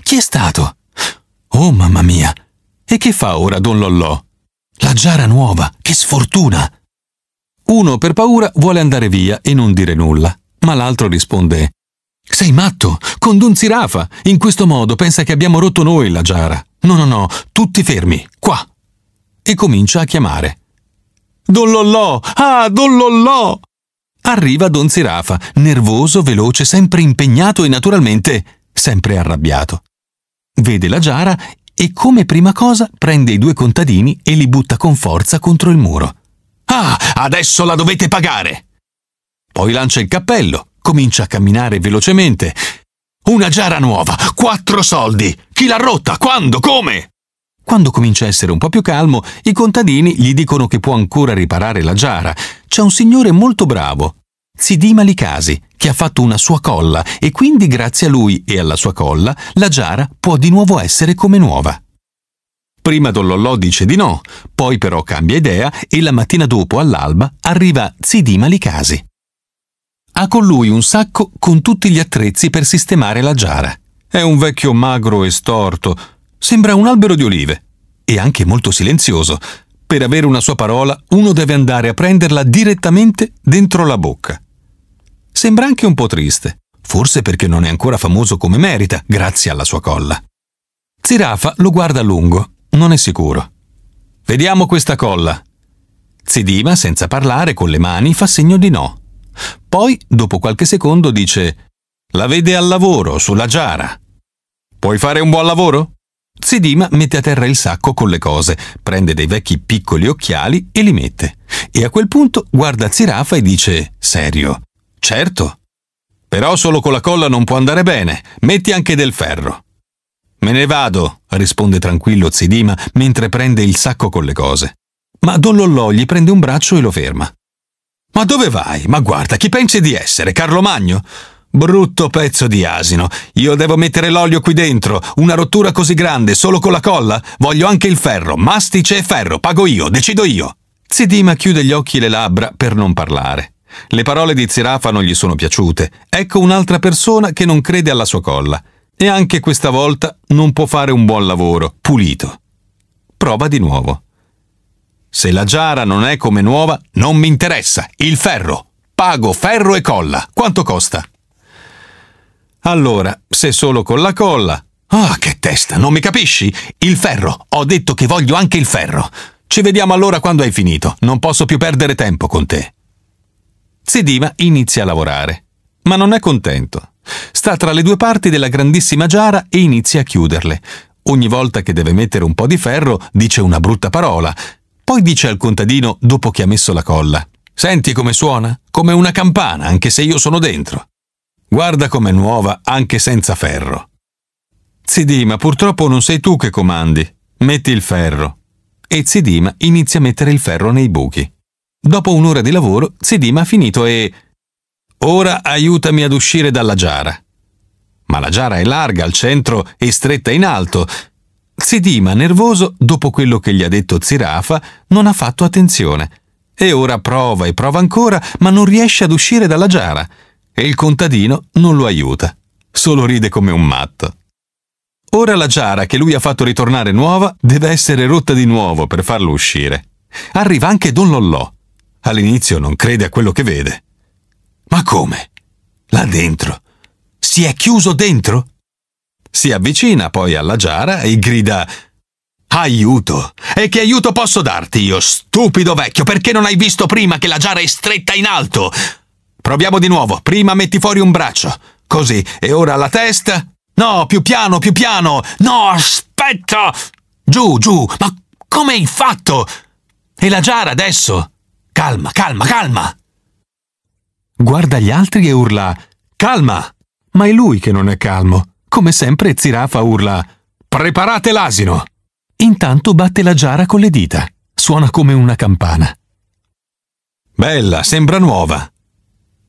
Chi è stato? Oh mamma mia! E che fa ora Don Lollò? La giara nuova, che sfortuna! Uno per paura vuole andare via e non dire nulla, ma l'altro risponde Sei matto? Con Don Zirafa! In questo modo pensa che abbiamo rotto noi la giara. No, no, no, tutti fermi, qua! E comincia a chiamare. Don Lollò! Ah, Don Lollò! Arriva Don Sirafa, nervoso, veloce, sempre impegnato e naturalmente sempre arrabbiato. Vede la giara e come prima cosa prende i due contadini e li butta con forza contro il muro. Ah, adesso la dovete pagare! Poi lancia il cappello, comincia a camminare velocemente. Una giara nuova, quattro soldi! Chi l'ha rotta? Quando? Come? Quando comincia a essere un po' più calmo, i contadini gli dicono che può ancora riparare la giara. C'è un signore molto bravo, Zidì Malicasi, che ha fatto una sua colla e quindi grazie a lui e alla sua colla la giara può di nuovo essere come nuova. Prima Don Lollò dice di no, poi però cambia idea e la mattina dopo all'alba arriva Zidì Malicasi. Ha con lui un sacco con tutti gli attrezzi per sistemare la giara. È un vecchio magro e storto, Sembra un albero di olive. E anche molto silenzioso. Per avere una sua parola, uno deve andare a prenderla direttamente dentro la bocca. Sembra anche un po' triste, forse perché non è ancora famoso come merita, grazie alla sua colla. Zirafa lo guarda a lungo, non è sicuro. Vediamo questa colla. Zidima, senza parlare, con le mani fa segno di no. Poi, dopo qualche secondo, dice: La vede al lavoro, sulla giara. Puoi fare un buon lavoro? Zedima mette a terra il sacco con le cose, prende dei vecchi piccoli occhiali e li mette. E a quel punto guarda Zirafa e dice, serio, certo. Però solo con la colla non può andare bene, metti anche del ferro. Me ne vado, risponde tranquillo Zidima mentre prende il sacco con le cose. Ma Don Lollò gli prende un braccio e lo ferma. Ma dove vai? Ma guarda, chi pensi di essere? Carlo Magno? Brutto pezzo di asino. Io devo mettere l'olio qui dentro. Una rottura così grande, solo con la colla? Voglio anche il ferro, mastice e ferro. Pago io, decido io. Zidima chiude gli occhi e le labbra per non parlare. Le parole di Zirafa non gli sono piaciute. Ecco un'altra persona che non crede alla sua colla. E anche questa volta non può fare un buon lavoro, pulito. Prova di nuovo. Se la giara non è come nuova, non mi interessa. Il ferro. Pago ferro e colla. Quanto costa? Allora, se solo con la colla. Ah, oh, che testa, non mi capisci? Il ferro, ho detto che voglio anche il ferro. Ci vediamo allora quando hai finito, non posso più perdere tempo con te. Zedima inizia a lavorare, ma non è contento. Sta tra le due parti della grandissima giara e inizia a chiuderle. Ogni volta che deve mettere un po' di ferro dice una brutta parola, poi dice al contadino dopo che ha messo la colla. Senti come suona? Come una campana, anche se io sono dentro. Guarda com'è nuova anche senza ferro. Zidima, purtroppo non sei tu che comandi. Metti il ferro. E Zidima inizia a mettere il ferro nei buchi. Dopo un'ora di lavoro, Zidima ha finito e... Ora aiutami ad uscire dalla giara. Ma la giara è larga al centro e stretta in alto. Zidima, nervoso, dopo quello che gli ha detto Zirafa, non ha fatto attenzione. E ora prova e prova ancora, ma non riesce ad uscire dalla giara e il contadino non lo aiuta, solo ride come un matto. Ora la giara che lui ha fatto ritornare nuova deve essere rotta di nuovo per farlo uscire. Arriva anche Don Lollò. All'inizio non crede a quello che vede. Ma come? Là dentro? Si è chiuso dentro? Si avvicina poi alla giara e grida Aiuto! E che aiuto posso darti io, stupido vecchio? Perché non hai visto prima che la giara è stretta in alto? Proviamo di nuovo. Prima metti fuori un braccio. Così. E ora la testa. No, più piano, più piano. No, aspetta. Giù, giù. Ma come hai fatto? E la giara adesso? Calma, calma, calma. Guarda gli altri e urla Calma! Ma è lui che non è calmo. Come sempre Zirafa urla Preparate l'asino! Intanto batte la giara con le dita. Suona come una campana. Bella, sembra nuova.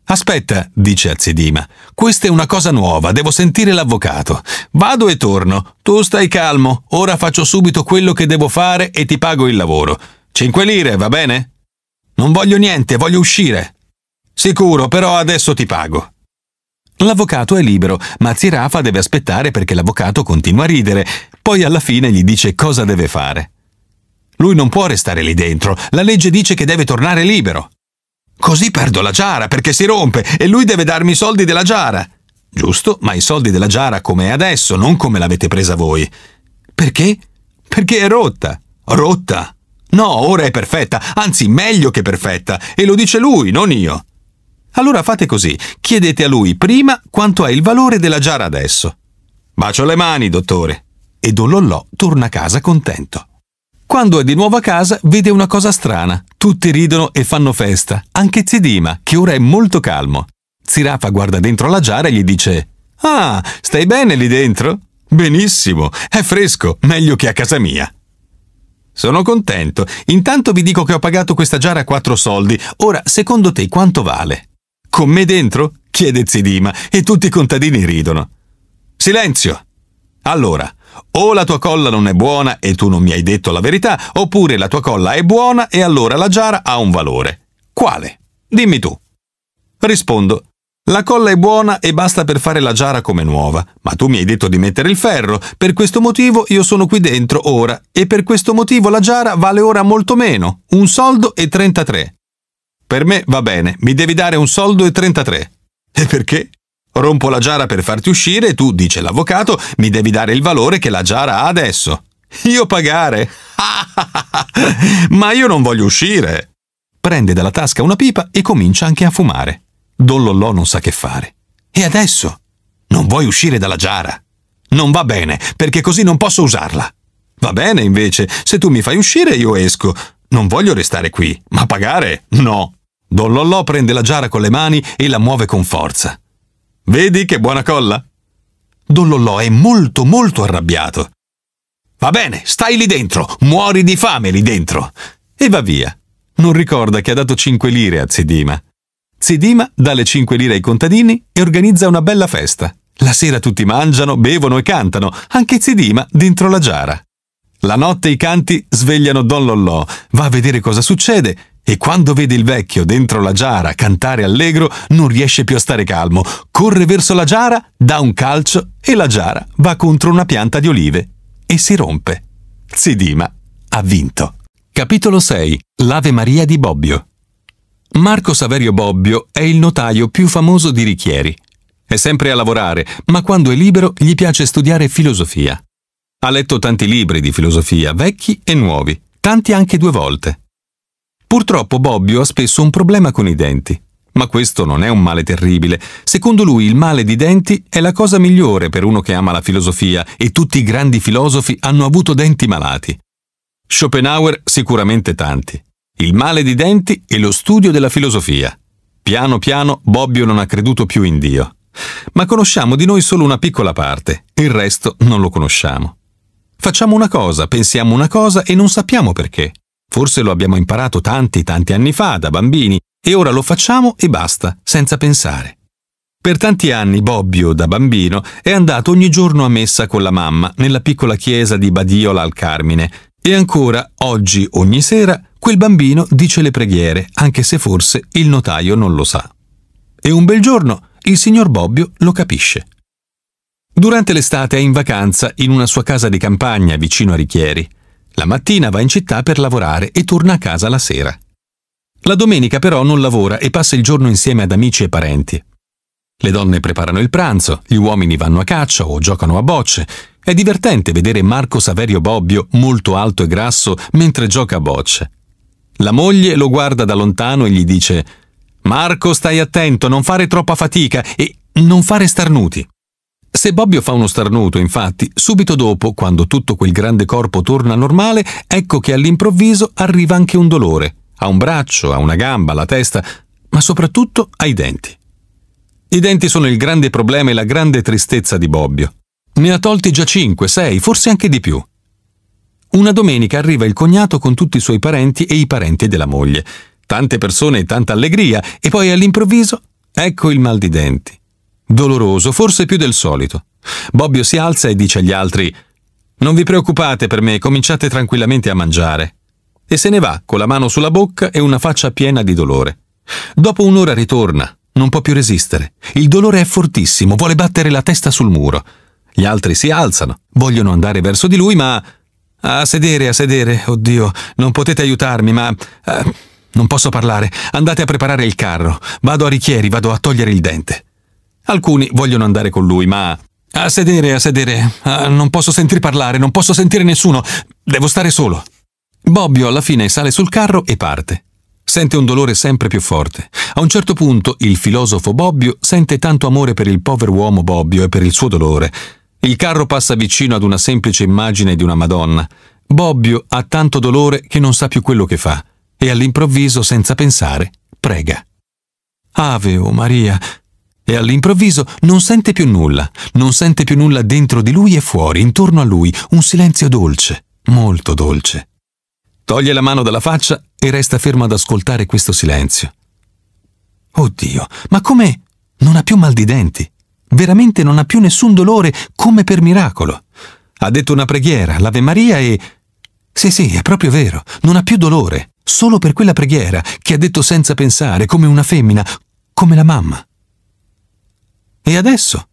Aspetta, dice Azedima, questa è una cosa nuova, devo sentire l'avvocato. Vado e torno, tu stai calmo, ora faccio subito quello che devo fare e ti pago il lavoro. Cinque lire, va bene? Non voglio niente, voglio uscire. Sicuro, però adesso ti pago. L'avvocato è libero, ma Zirafa deve aspettare perché l'avvocato continua a ridere, poi alla fine gli dice cosa deve fare. Lui non può restare lì dentro, la legge dice che deve tornare libero. Così perdo la giara perché si rompe e lui deve darmi i soldi della giara. Giusto, ma i soldi della giara come è adesso, non come l'avete presa voi. Perché? Perché è rotta. Rotta. No, ora è perfetta, anzi meglio che perfetta, e lo dice lui, non io. Allora fate così, chiedete a lui prima quanto è il valore della giara adesso. Bacio le mani, dottore. E Don Lollò torna a casa contento. Quando è di nuovo a casa, vede una cosa strana. Tutti ridono e fanno festa, anche Zidima, che ora è molto calmo. Zirafa guarda dentro la giara e gli dice: Ah, stai bene lì dentro? Benissimo, è fresco, meglio che a casa mia. Sono contento. Intanto vi dico che ho pagato questa giara a quattro soldi. Ora, secondo te quanto vale? Con me dentro? chiede Zidima e tutti i contadini ridono. Silenzio! Allora, o la tua colla non è buona e tu non mi hai detto la verità, oppure la tua colla è buona e allora la giara ha un valore. Quale? Dimmi tu. Rispondo. La colla è buona e basta per fare la giara come nuova, ma tu mi hai detto di mettere il ferro, per questo motivo io sono qui dentro ora e per questo motivo la giara vale ora molto meno, un soldo e 33. Per me va bene, mi devi dare un soldo e 33. E perché? Rompo la giara per farti uscire e tu, dice l'avvocato, mi devi dare il valore che la giara ha adesso. Io pagare? Ma io non voglio uscire. Prende dalla tasca una pipa e comincia anche a fumare. Don Lollò non sa che fare. E adesso? Non vuoi uscire dalla giara? Non va bene, perché così non posso usarla. Va bene, invece, se tu mi fai uscire io esco. Non voglio restare qui, ma pagare? No. Don Lollò prende la giara con le mani e la muove con forza. Vedi che buona colla? Don Lollò è molto molto arrabbiato. Va bene, stai lì dentro, muori di fame lì dentro. E va via. Non ricorda che ha dato 5 lire a Zidima. Zidima dà le 5 lire ai contadini e organizza una bella festa. La sera tutti mangiano, bevono e cantano, anche Zidima dentro la giara. La notte i canti svegliano Don Lollò, va a vedere cosa succede e quando vede il vecchio dentro la giara cantare allegro non riesce più a stare calmo, corre verso la giara, dà un calcio e la giara va contro una pianta di olive e si rompe. Zidima ha vinto. Capitolo 6. L'Ave Maria di Bobbio. Marco Saverio Bobbio è il notaio più famoso di Richieri. È sempre a lavorare, ma quando è libero gli piace studiare filosofia. Ha letto tanti libri di filosofia, vecchi e nuovi, tanti anche due volte. Purtroppo Bobbio ha spesso un problema con i denti. Ma questo non è un male terribile. Secondo lui il male di denti è la cosa migliore per uno che ama la filosofia e tutti i grandi filosofi hanno avuto denti malati. Schopenhauer sicuramente tanti. Il male di denti e lo studio della filosofia. Piano piano Bobbio non ha creduto più in Dio. Ma conosciamo di noi solo una piccola parte, il resto non lo conosciamo. Facciamo una cosa, pensiamo una cosa e non sappiamo perché. Forse lo abbiamo imparato tanti, tanti anni fa, da bambini, e ora lo facciamo e basta, senza pensare. Per tanti anni Bobbio, da bambino, è andato ogni giorno a messa con la mamma nella piccola chiesa di Badiola al Carmine e ancora oggi, ogni sera, quel bambino dice le preghiere, anche se forse il notaio non lo sa. E un bel giorno il signor Bobbio lo capisce. Durante l'estate è in vacanza in una sua casa di campagna vicino a Richieri la mattina va in città per lavorare e torna a casa la sera. La domenica però non lavora e passa il giorno insieme ad amici e parenti. Le donne preparano il pranzo, gli uomini vanno a caccia o giocano a bocce. È divertente vedere Marco Saverio Bobbio, molto alto e grasso, mentre gioca a bocce. La moglie lo guarda da lontano e gli dice Marco, stai attento, non fare troppa fatica e non fare starnuti. Se Bobbio fa uno starnuto, infatti, subito dopo, quando tutto quel grande corpo torna normale, ecco che all'improvviso arriva anche un dolore. A un braccio, a una gamba, alla testa, ma soprattutto ai denti. I denti sono il grande problema e la grande tristezza di Bobbio. Ne ha tolti già cinque, sei, forse anche di più. Una domenica arriva il cognato con tutti i suoi parenti e i parenti della moglie. Tante persone e tanta allegria, e poi all'improvviso ecco il mal di denti. Doloroso, forse più del solito. Bobbio si alza e dice agli altri Non vi preoccupate per me, cominciate tranquillamente a mangiare. E se ne va, con la mano sulla bocca e una faccia piena di dolore. Dopo un'ora ritorna, non può più resistere. Il dolore è fortissimo, vuole battere la testa sul muro. Gli altri si alzano, vogliono andare verso di lui, ma... A sedere, a sedere, oddio, non potete aiutarmi, ma... Eh, non posso parlare, andate a preparare il carro, vado a Richieri, vado a togliere il dente. Alcuni vogliono andare con lui, ma... A sedere, a sedere. Ah, non posso sentir parlare, non posso sentire nessuno. Devo stare solo. Bobbio alla fine sale sul carro e parte. Sente un dolore sempre più forte. A un certo punto il filosofo Bobbio sente tanto amore per il povero uomo Bobbio e per il suo dolore. Il carro passa vicino ad una semplice immagine di una Madonna. Bobbio ha tanto dolore che non sa più quello che fa e all'improvviso, senza pensare, prega. Ave o oh Maria, e all'improvviso non sente più nulla, non sente più nulla dentro di lui e fuori, intorno a lui, un silenzio dolce, molto dolce. Toglie la mano dalla faccia e resta fermo ad ascoltare questo silenzio. Oddio, ma come? Non ha più mal di denti. Veramente non ha più nessun dolore, come per miracolo. Ha detto una preghiera, l'Ave Maria e... Sì, sì, è proprio vero, non ha più dolore, solo per quella preghiera che ha detto senza pensare, come una femmina, come la mamma. E adesso?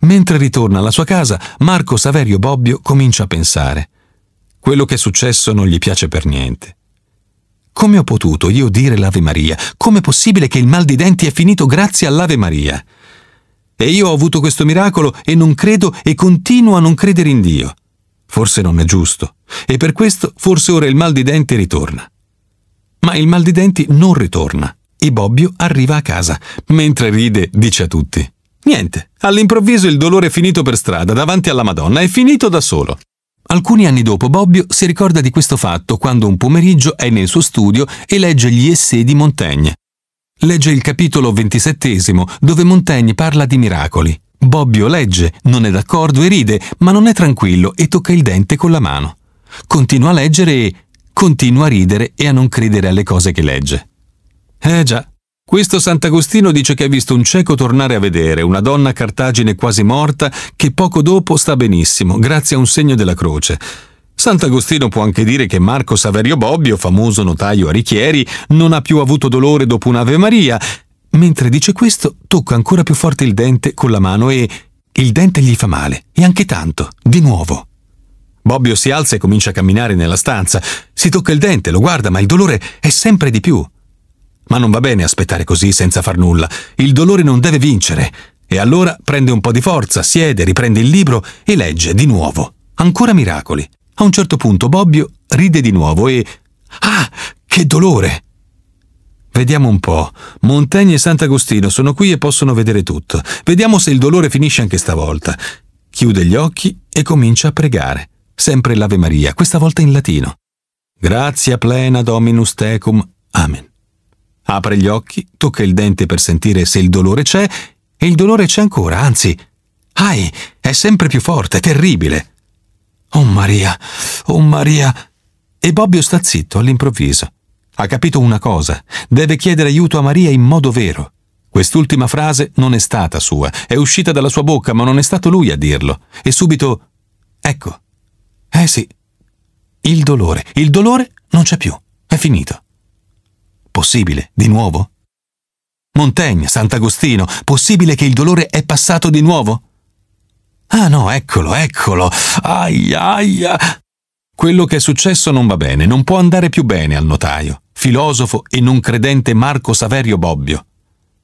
Mentre ritorna alla sua casa, Marco Saverio Bobbio comincia a pensare. Quello che è successo non gli piace per niente. Come ho potuto io dire l'Ave Maria? Com'è possibile che il mal di denti è finito grazie all'Ave Maria? E io ho avuto questo miracolo e non credo e continuo a non credere in Dio. Forse non è giusto. E per questo forse ora il mal di denti ritorna. Ma il mal di denti non ritorna. E Bobbio arriva a casa. Mentre ride, dice a tutti. Niente, all'improvviso il dolore finito per strada davanti alla Madonna è finito da solo. Alcuni anni dopo Bobbio si ricorda di questo fatto quando un pomeriggio è nel suo studio e legge gli essè di Montaigne. Legge il capitolo 27 dove Montaigne parla di miracoli. Bobbio legge, non è d'accordo e ride, ma non è tranquillo e tocca il dente con la mano. Continua a leggere e continua a ridere e a non credere alle cose che legge. Eh già, questo Sant'Agostino dice che ha visto un cieco tornare a vedere, una donna a Cartagine quasi morta, che poco dopo sta benissimo, grazie a un segno della croce. Sant'Agostino può anche dire che Marco Saverio Bobbio, famoso notaio a Richieri, non ha più avuto dolore dopo un'Ave Maria. Mentre dice questo, tocca ancora più forte il dente con la mano e il dente gli fa male, e anche tanto, di nuovo. Bobbio si alza e comincia a camminare nella stanza. Si tocca il dente, lo guarda, ma il dolore è sempre di più. Ma non va bene aspettare così senza far nulla. Il dolore non deve vincere. E allora prende un po' di forza, siede, riprende il libro e legge di nuovo. Ancora miracoli. A un certo punto Bobbio ride di nuovo e... Ah, che dolore! Vediamo un po'. Montaigne e Sant'Agostino sono qui e possono vedere tutto. Vediamo se il dolore finisce anche stavolta. Chiude gli occhi e comincia a pregare. Sempre l'Ave Maria, questa volta in latino. Grazia plena Dominus tecum. Amen. Apre gli occhi, tocca il dente per sentire se il dolore c'è e il dolore c'è ancora, anzi, ai, è sempre più forte, terribile. Oh Maria, oh Maria. E Bobbio sta zitto all'improvviso. Ha capito una cosa, deve chiedere aiuto a Maria in modo vero. Quest'ultima frase non è stata sua, è uscita dalla sua bocca, ma non è stato lui a dirlo. E subito... Ecco. Eh sì. Il dolore, il dolore non c'è più, è finito. Possibile, di nuovo? Montaigne, Sant'Agostino, possibile che il dolore è passato di nuovo? Ah no, eccolo, eccolo. Aia, aia. Quello che è successo non va bene, non può andare più bene al notaio, filosofo e non credente Marco Saverio Bobbio.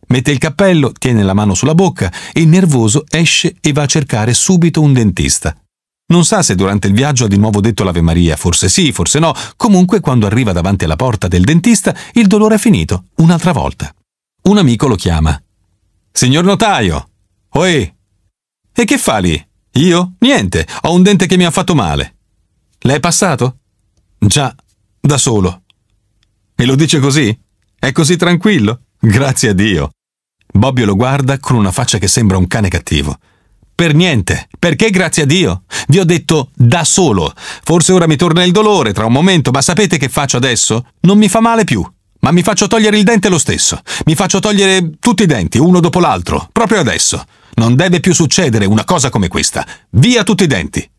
Mette il cappello, tiene la mano sulla bocca e nervoso esce e va a cercare subito un dentista. Non sa se durante il viaggio ha di nuovo detto l'Ave Maria, forse sì, forse no, comunque quando arriva davanti alla porta del dentista il dolore è finito, un'altra volta. Un amico lo chiama. Signor notaio! Oi! E che fa lì? Io? Niente, ho un dente che mi ha fatto male. L'hai passato? Già, da solo. E lo dice così? È così tranquillo? Grazie a Dio. Bobbio lo guarda con una faccia che sembra un cane cattivo. Per niente. Perché grazie a Dio? Vi ho detto da solo. Forse ora mi torna il dolore tra un momento, ma sapete che faccio adesso? Non mi fa male più. Ma mi faccio togliere il dente lo stesso. Mi faccio togliere tutti i denti, uno dopo l'altro, proprio adesso. Non deve più succedere una cosa come questa. Via tutti i denti.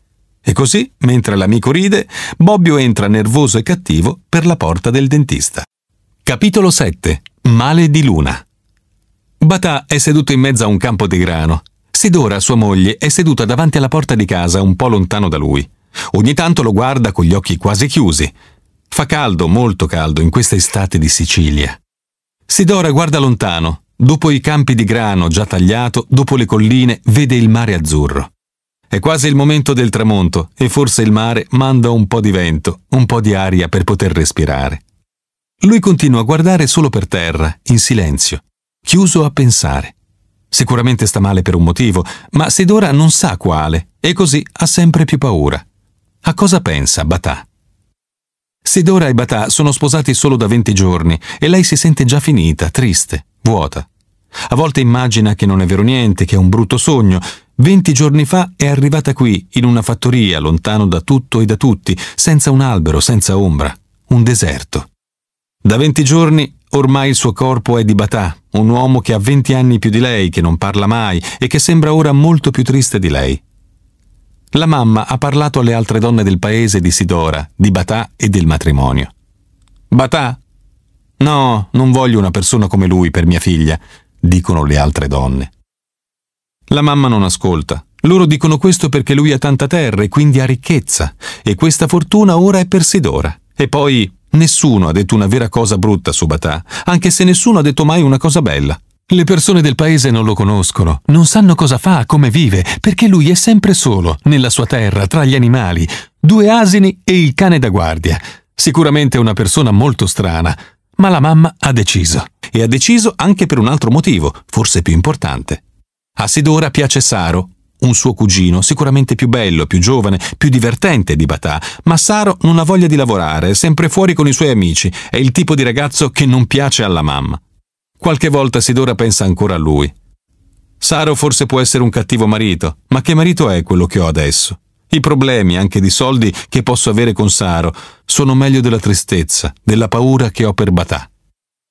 E così, mentre l'amico ride, Bobbio entra nervoso e cattivo per la porta del dentista. Capitolo 7. Male di luna. Batà è seduto in mezzo a un campo di grano. Sidora, sua moglie, è seduta davanti alla porta di casa, un po' lontano da lui. Ogni tanto lo guarda con gli occhi quasi chiusi. Fa caldo, molto caldo, in questa estate di Sicilia. Sidora guarda lontano, dopo i campi di grano già tagliato, dopo le colline, vede il mare azzurro. È quasi il momento del tramonto e forse il mare manda un po' di vento, un po' di aria per poter respirare. Lui continua a guardare solo per terra, in silenzio, chiuso a pensare. Sicuramente sta male per un motivo, ma Sidora non sa quale e così ha sempre più paura. A cosa pensa Batà? Sidora e Batà sono sposati solo da 20 giorni e lei si sente già finita, triste, vuota. A volte immagina che non è vero niente, che è un brutto sogno. 20 giorni fa è arrivata qui, in una fattoria, lontano da tutto e da tutti, senza un albero, senza ombra, un deserto. Da 20 giorni Ormai il suo corpo è di Batà, un uomo che ha 20 anni più di lei, che non parla mai e che sembra ora molto più triste di lei. La mamma ha parlato alle altre donne del paese di Sidora, di Batà e del matrimonio. Batà? No, non voglio una persona come lui per mia figlia, dicono le altre donne. La mamma non ascolta. Loro dicono questo perché lui ha tanta terra e quindi ha ricchezza, e questa fortuna ora è per Sidora. E poi Nessuno ha detto una vera cosa brutta su Batà, anche se nessuno ha detto mai una cosa bella. Le persone del paese non lo conoscono, non sanno cosa fa, come vive, perché lui è sempre solo, nella sua terra, tra gli animali, due asini e il cane da guardia. Sicuramente una persona molto strana, ma la mamma ha deciso. E ha deciso anche per un altro motivo, forse più importante. A Sidora piace Saro, un suo cugino, sicuramente più bello, più giovane, più divertente di Batà, ma Saro non ha voglia di lavorare, è sempre fuori con i suoi amici, è il tipo di ragazzo che non piace alla mamma. Qualche volta Sidora pensa ancora a lui. Saro forse può essere un cattivo marito, ma che marito è quello che ho adesso? I problemi, anche di soldi, che posso avere con Saro sono meglio della tristezza, della paura che ho per Batà.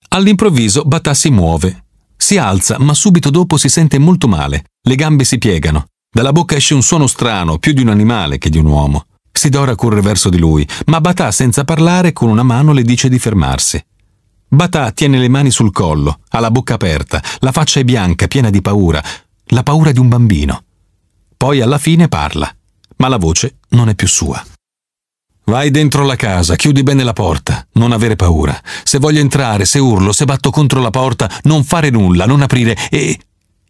All'improvviso Batà si muove, si alza, ma subito dopo si sente molto male. Le gambe si piegano. Dalla bocca esce un suono strano, più di un animale che di un uomo. Sidora corre verso di lui, ma Batà, senza parlare, con una mano le dice di fermarsi. Batà tiene le mani sul collo, ha la bocca aperta, la faccia è bianca, piena di paura, la paura di un bambino. Poi alla fine parla, ma la voce non è più sua. Vai dentro la casa, chiudi bene la porta, non avere paura. Se voglio entrare, se urlo, se batto contro la porta, non fare nulla, non aprire e...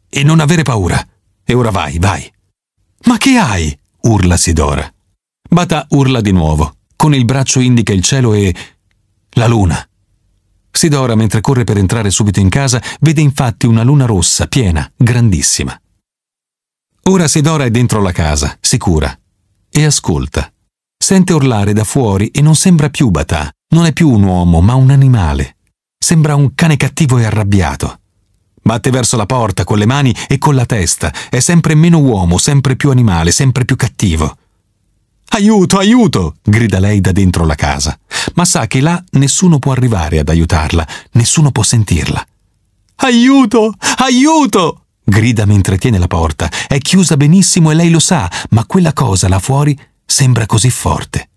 e non avere paura. E ora vai, vai. Ma che hai? urla Sidora. Bata urla di nuovo. Con il braccio indica il cielo e... la luna. Sidora, mentre corre per entrare subito in casa, vede infatti una luna rossa, piena, grandissima. Ora Sidora è dentro la casa, sicura, e ascolta. Sente urlare da fuori e non sembra più Batà, non è più un uomo, ma un animale. Sembra un cane cattivo e arrabbiato. Batte verso la porta con le mani e con la testa. È sempre meno uomo, sempre più animale, sempre più cattivo. Aiuto, aiuto! grida lei da dentro la casa. Ma sa che là nessuno può arrivare ad aiutarla, nessuno può sentirla. Aiuto, aiuto! grida mentre tiene la porta. È chiusa benissimo e lei lo sa, ma quella cosa là fuori sembra così forte.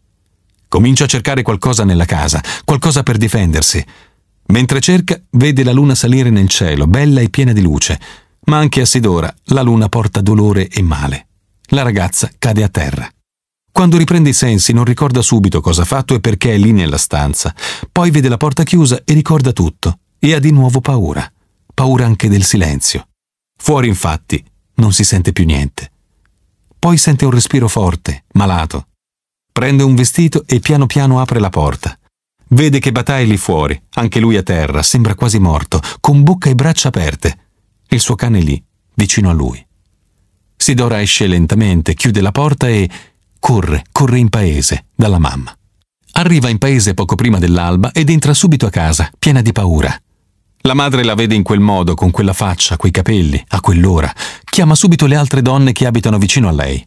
Comincia a cercare qualcosa nella casa, qualcosa per difendersi. Mentre cerca, vede la luna salire nel cielo, bella e piena di luce, ma anche a Sidora la luna porta dolore e male. La ragazza cade a terra. Quando riprende i sensi non ricorda subito cosa ha fatto e perché è lì nella stanza. Poi vede la porta chiusa e ricorda tutto e ha di nuovo paura. Paura anche del silenzio. Fuori infatti non si sente più niente. Poi sente un respiro forte, malato. Prende un vestito e piano piano apre la porta. Vede che Batai lì fuori, anche lui a terra, sembra quasi morto, con bocca e braccia aperte. Il suo cane lì, vicino a lui. Sidora esce lentamente, chiude la porta e corre, corre in paese, dalla mamma. Arriva in paese poco prima dell'alba ed entra subito a casa, piena di paura. La madre la vede in quel modo, con quella faccia, quei capelli, a quell'ora. Chiama subito le altre donne che abitano vicino a lei.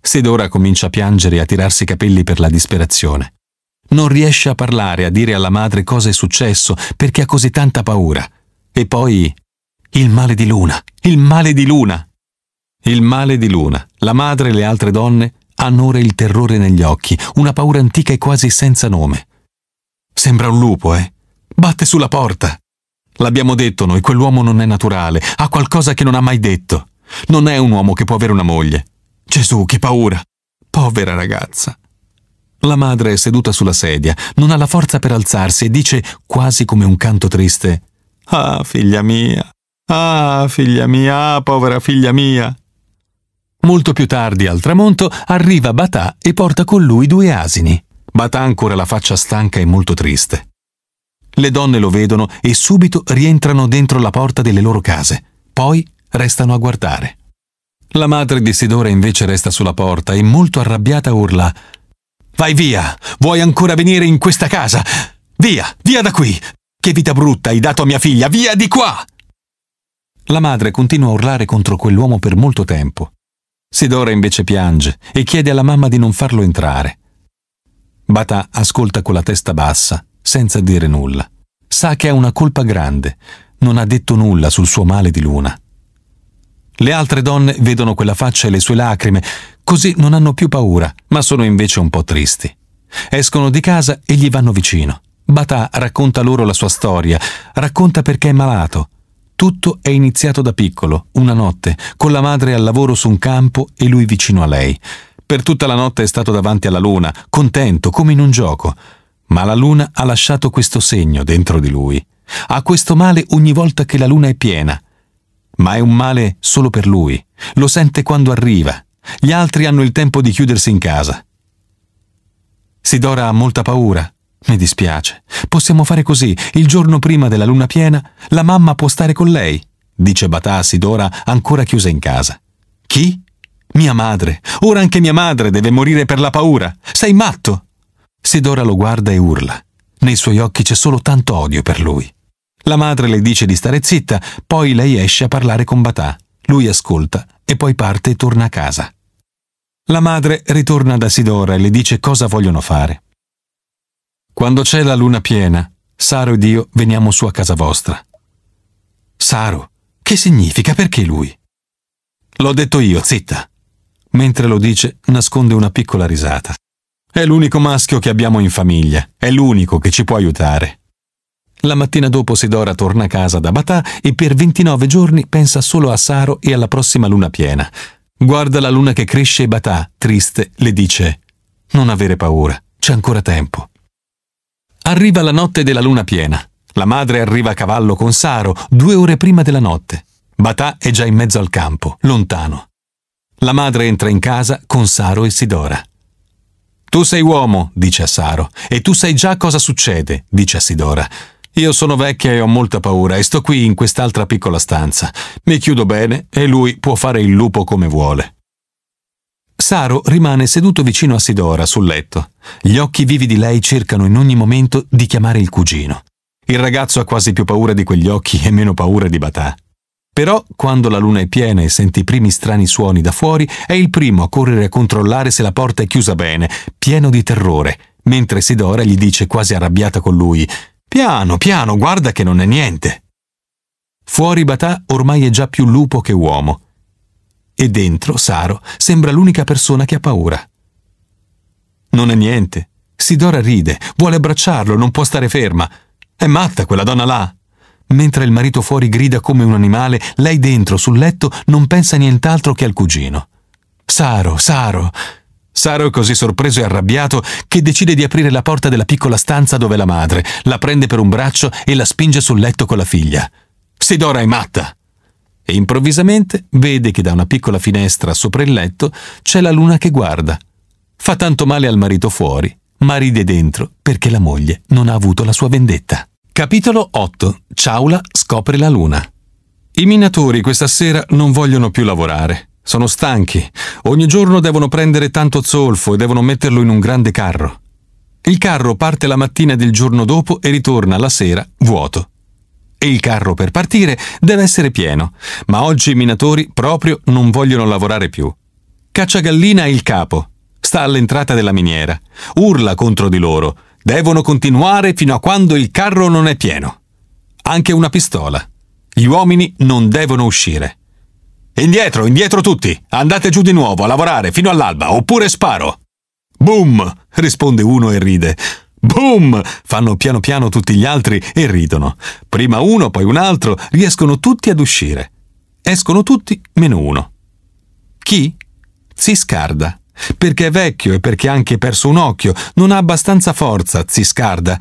Sidora comincia a piangere e a tirarsi i capelli per la disperazione. Non riesce a parlare, a dire alla madre cosa è successo perché ha così tanta paura. E poi il male di Luna, il male di Luna. Il male di Luna. La madre e le altre donne hanno ora il terrore negli occhi, una paura antica e quasi senza nome. Sembra un lupo, eh? Batte sulla porta. L'abbiamo detto noi, quell'uomo non è naturale, ha qualcosa che non ha mai detto. Non è un uomo che può avere una moglie. Gesù, che paura! Povera ragazza. La madre è seduta sulla sedia, non ha la forza per alzarsi e dice quasi come un canto triste Ah, figlia mia, ah, figlia mia, ah, povera figlia mia. Molto più tardi, al tramonto, arriva Batà e porta con lui due asini. Batà ha ancora la faccia stanca e molto triste. Le donne lo vedono e subito rientrano dentro la porta delle loro case, poi restano a guardare. La madre di Sidora invece resta sulla porta e molto arrabbiata urla Vai via! Vuoi ancora venire in questa casa? Via, via da qui! Che vita brutta hai dato a mia figlia! Via di qua! La madre continua a urlare contro quell'uomo per molto tempo. Sidora invece piange e chiede alla mamma di non farlo entrare. Bata ascolta con la testa bassa, senza dire nulla. Sa che ha una colpa grande. Non ha detto nulla sul suo male di luna. Le altre donne vedono quella faccia e le sue lacrime, così non hanno più paura, ma sono invece un po' tristi. Escono di casa e gli vanno vicino. Bata racconta loro la sua storia, racconta perché è malato. Tutto è iniziato da piccolo, una notte, con la madre al lavoro su un campo e lui vicino a lei. Per tutta la notte è stato davanti alla luna, contento, come in un gioco. Ma la luna ha lasciato questo segno dentro di lui. Ha questo male ogni volta che la luna è piena ma è un male solo per lui. Lo sente quando arriva. Gli altri hanno il tempo di chiudersi in casa. Sidora ha molta paura. Mi dispiace. Possiamo fare così. Il giorno prima della luna piena, la mamma può stare con lei, dice Batà a Sidora ancora chiusa in casa. Chi? Mia madre. Ora anche mia madre deve morire per la paura. Sei matto? Sidora lo guarda e urla. Nei suoi occhi c'è solo tanto odio per lui. La madre le dice di stare zitta, poi lei esce a parlare con Batà. Lui ascolta e poi parte e torna a casa. La madre ritorna da Sidora e le dice cosa vogliono fare. Quando c'è la luna piena, Saro ed io veniamo su a casa vostra. Saro, che significa? Perché lui? L'ho detto io, zitta. Mentre lo dice, nasconde una piccola risata. È l'unico maschio che abbiamo in famiglia, è l'unico che ci può aiutare. La mattina dopo Sidora torna a casa da Batà e per 29 giorni pensa solo a Saro e alla prossima luna piena. Guarda la luna che cresce e Batà, triste, le dice «Non avere paura, c'è ancora tempo». Arriva la notte della luna piena. La madre arriva a cavallo con Saro due ore prima della notte. Batà è già in mezzo al campo, lontano. La madre entra in casa con Saro e Sidora. Tu sei uomo, dice a Saro, e tu sai già cosa succede, dice a Sidora. Io sono vecchia e ho molta paura e sto qui in quest'altra piccola stanza. Mi chiudo bene e lui può fare il lupo come vuole. Saro rimane seduto vicino a Sidora sul letto. Gli occhi vivi di lei cercano in ogni momento di chiamare il cugino. Il ragazzo ha quasi più paura di quegli occhi e meno paura di Batà. Però, quando la luna è piena e sente i primi strani suoni da fuori, è il primo a correre a controllare se la porta è chiusa bene, pieno di terrore, mentre Sidora gli dice quasi arrabbiata con lui Piano, piano, guarda che non è niente. Fuori Batà ormai è già più lupo che uomo. E dentro Saro sembra l'unica persona che ha paura. Non è niente. Sidora ride, vuole abbracciarlo, non può stare ferma. È matta quella donna là. Mentre il marito fuori grida come un animale, lei dentro, sul letto, non pensa nient'altro che al cugino. Saro, Saro, Saro è così sorpreso e arrabbiato che decide di aprire la porta della piccola stanza dove la madre, la prende per un braccio e la spinge sul letto con la figlia. Sidora è matta! E improvvisamente vede che da una piccola finestra sopra il letto c'è la luna che guarda. Fa tanto male al marito fuori, ma ride dentro perché la moglie non ha avuto la sua vendetta. Capitolo 8. Ciaula scopre la luna. I minatori questa sera non vogliono più lavorare. Sono stanchi. Ogni giorno devono prendere tanto zolfo e devono metterlo in un grande carro. Il carro parte la mattina del giorno dopo e ritorna la sera vuoto. E il carro per partire deve essere pieno, ma oggi i minatori proprio non vogliono lavorare più. Cacciagallina è il capo, sta all'entrata della miniera, urla contro di loro, devono continuare fino a quando il carro non è pieno. Anche una pistola. Gli uomini non devono uscire. Indietro, indietro tutti. Andate giù di nuovo a lavorare fino all'alba, oppure sparo. Boom! risponde uno e ride. Boom! fanno piano piano tutti gli altri e ridono. Prima uno, poi un altro, riescono tutti ad uscire. Escono tutti meno uno. Chi? Ziscarda. Perché è vecchio e perché ha anche perso un occhio, non ha abbastanza forza, Ziscarda.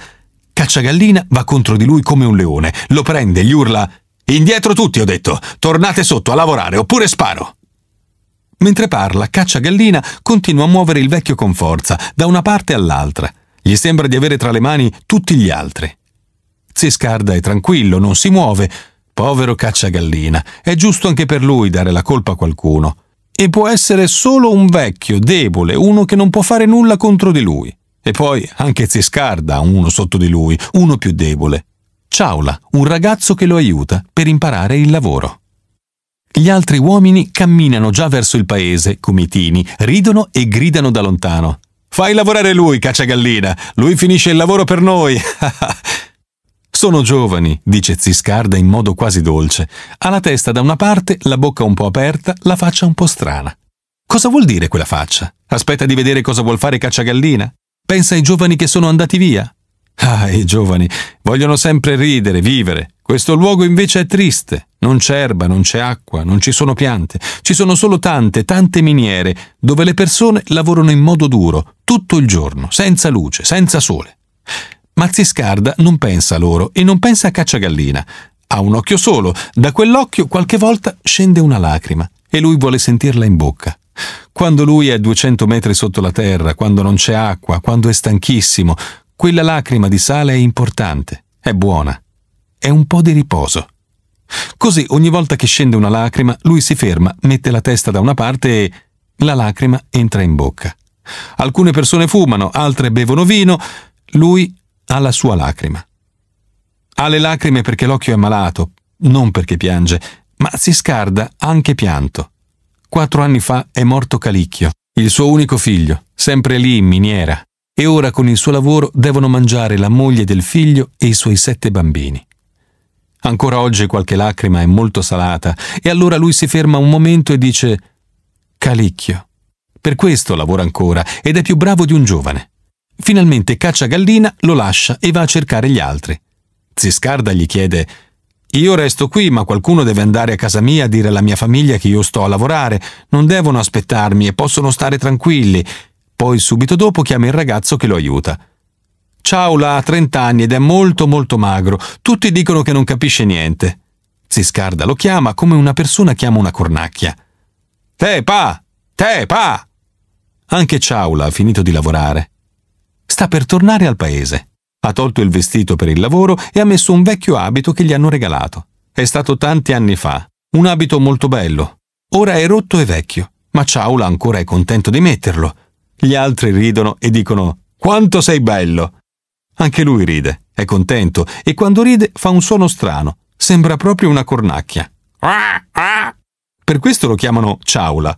Cacciagallina va contro di lui come un leone, lo prende, gli urla Indietro tutti, ho detto. Tornate sotto a lavorare, oppure sparo. Mentre parla, Cacciagallina continua a muovere il vecchio con forza, da una parte all'altra. Gli sembra di avere tra le mani tutti gli altri. Ziscarda è tranquillo, non si muove. Povero Cacciagallina, è giusto anche per lui dare la colpa a qualcuno. E può essere solo un vecchio, debole, uno che non può fare nulla contro di lui. E poi anche Ziscarda ha uno sotto di lui, uno più debole. Ciaula, un ragazzo che lo aiuta per imparare il lavoro. Gli altri uomini camminano già verso il paese, comitini, ridono e gridano da lontano. Fai lavorare lui, cacciagallina! Lui finisce il lavoro per noi! Sono giovani, dice Ziscarda in modo quasi dolce. Ha la testa da una parte, la bocca un po' aperta, la faccia un po' strana. Cosa vuol dire quella faccia? Aspetta di vedere cosa vuol fare Cacciagallina? Pensa ai giovani che sono andati via? Ah, i giovani vogliono sempre ridere, vivere. Questo luogo invece è triste. Non c'è erba, non c'è acqua, non ci sono piante. Ci sono solo tante, tante miniere, dove le persone lavorano in modo duro, tutto il giorno, senza luce, senza sole. Mazziscarda non pensa a loro e non pensa a Cacciagallina. Ha un occhio solo, da quell'occhio qualche volta scende una lacrima e lui vuole sentirla in bocca. Quando lui è a 200 metri sotto la terra, quando non c'è acqua, quando è stanchissimo, quella lacrima di sale è importante, è buona, è un po' di riposo. Così ogni volta che scende una lacrima, lui si ferma, mette la testa da una parte e la lacrima entra in bocca. Alcune persone fumano, altre bevono vino, lui ha la sua lacrima. Ha le lacrime perché l'occhio è malato, non perché piange, ma si scarda anche pianto. Quattro anni fa è morto Calicchio, il suo unico figlio, sempre lì in miniera e ora con il suo lavoro devono mangiare la moglie del figlio e i suoi sette bambini. Ancora oggi qualche lacrima è molto salata e allora lui si ferma un momento e dice Calicchio. Per questo lavora ancora ed è più bravo di un giovane. Finalmente caccia Gallina, lo lascia e va a cercare gli altri. Ziscarda gli chiede Io resto qui, ma qualcuno deve andare a casa mia a dire alla mia famiglia che io sto a lavorare. Non devono aspettarmi e possono stare tranquilli. Poi subito dopo chiama il ragazzo che lo aiuta. Ciaula ha 30 anni ed è molto molto magro. Tutti dicono che non capisce niente. Ziscarda lo chiama come una persona chiama una cornacchia. Te pa! Te pa! Anche Ciaula ha finito di lavorare. Sta per tornare al paese. Ha tolto il vestito per il lavoro e ha messo un vecchio abito che gli hanno regalato. È stato tanti anni fa. Un abito molto bello. Ora è rotto e vecchio, ma Ciaula ancora è contento di metterlo. Gli altri ridono e dicono Quanto sei bello! Anche lui ride, è contento e quando ride fa un suono strano, sembra proprio una cornacchia. Per questo lo chiamano ciaula.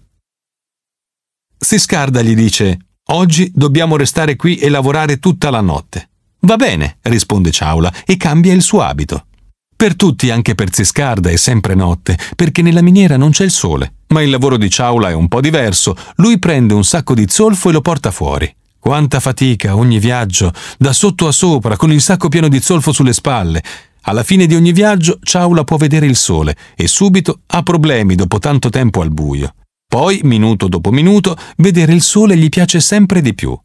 Siscarda gli dice Oggi dobbiamo restare qui e lavorare tutta la notte. Va bene, risponde Ciaula e cambia il suo abito. Per tutti, anche per Ziscarda, è sempre notte, perché nella miniera non c'è il sole. Ma il lavoro di Ciaula è un po' diverso. Lui prende un sacco di zolfo e lo porta fuori. Quanta fatica ogni viaggio, da sotto a sopra, con il sacco pieno di zolfo sulle spalle. Alla fine di ogni viaggio Ciaula può vedere il sole e subito ha problemi dopo tanto tempo al buio. Poi, minuto dopo minuto, vedere il sole gli piace sempre di più.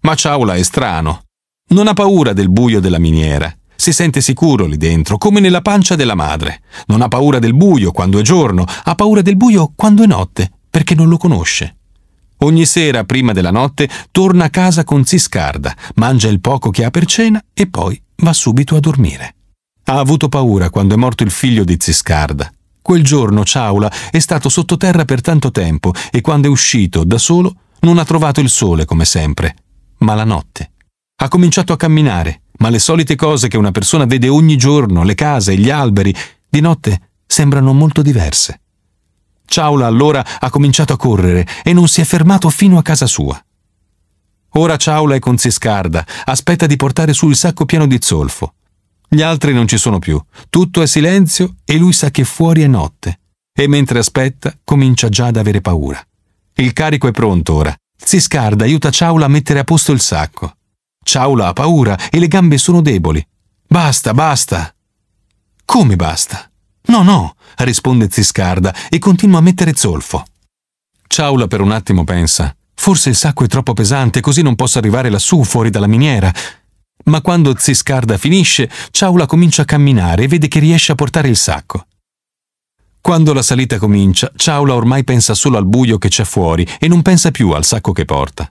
Ma Ciaula è strano. Non ha paura del buio della miniera. Si sente sicuro lì dentro, come nella pancia della madre. Non ha paura del buio quando è giorno, ha paura del buio quando è notte, perché non lo conosce. Ogni sera, prima della notte, torna a casa con Ziscarda, mangia il poco che ha per cena e poi va subito a dormire. Ha avuto paura quando è morto il figlio di Ziscarda. Quel giorno Ciaula è stato sottoterra per tanto tempo e quando è uscito da solo non ha trovato il sole come sempre, ma la notte. Ha cominciato a camminare, ma le solite cose che una persona vede ogni giorno, le case, gli alberi, di notte sembrano molto diverse. Ciaula allora ha cominciato a correre e non si è fermato fino a casa sua. Ora Ciaula è con Ziscarda, aspetta di portare su il sacco pieno di zolfo. Gli altri non ci sono più, tutto è silenzio e lui sa che fuori è notte. E mentre aspetta, comincia già ad avere paura. Il carico è pronto ora. Ziscarda aiuta Ciaula a mettere a posto il sacco. Ciaula ha paura e le gambe sono deboli. Basta, basta. Come basta? No, no, risponde Ziscarda e continua a mettere zolfo. Ciaula per un attimo pensa. Forse il sacco è troppo pesante, così non posso arrivare lassù, fuori dalla miniera. Ma quando Ziscarda finisce, Ciaula comincia a camminare e vede che riesce a portare il sacco. Quando la salita comincia, Ciaula ormai pensa solo al buio che c'è fuori e non pensa più al sacco che porta.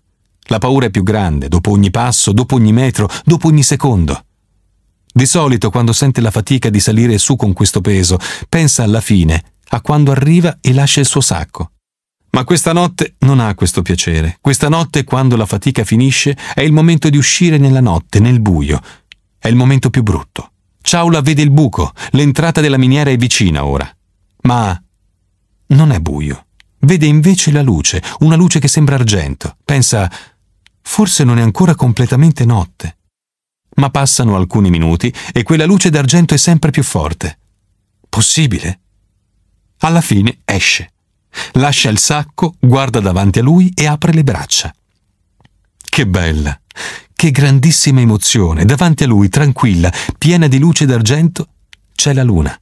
La paura è più grande, dopo ogni passo, dopo ogni metro, dopo ogni secondo. Di solito, quando sente la fatica di salire su con questo peso, pensa alla fine, a quando arriva e lascia il suo sacco. Ma questa notte non ha questo piacere. Questa notte, quando la fatica finisce, è il momento di uscire nella notte, nel buio. È il momento più brutto. Ciaula vede il buco, l'entrata della miniera è vicina ora. Ma non è buio. Vede invece la luce, una luce che sembra argento. Pensa, Forse non è ancora completamente notte. Ma passano alcuni minuti e quella luce d'argento è sempre più forte. Possibile? Alla fine esce. Lascia il sacco, guarda davanti a lui e apre le braccia. Che bella! Che grandissima emozione! Davanti a lui, tranquilla, piena di luce d'argento, c'è la luna.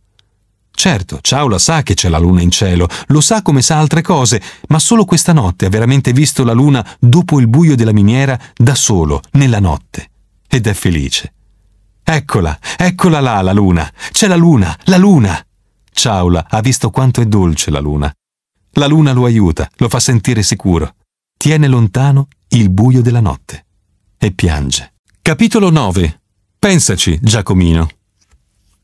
Certo, Ciaula sa che c'è la luna in cielo, lo sa come sa altre cose, ma solo questa notte ha veramente visto la luna dopo il buio della miniera da solo, nella notte. Ed è felice. Eccola, eccola là la luna, c'è la luna, la luna! Ciaula ha visto quanto è dolce la luna. La luna lo aiuta, lo fa sentire sicuro. Tiene lontano il buio della notte. E piange. Capitolo 9. Pensaci, Giacomino.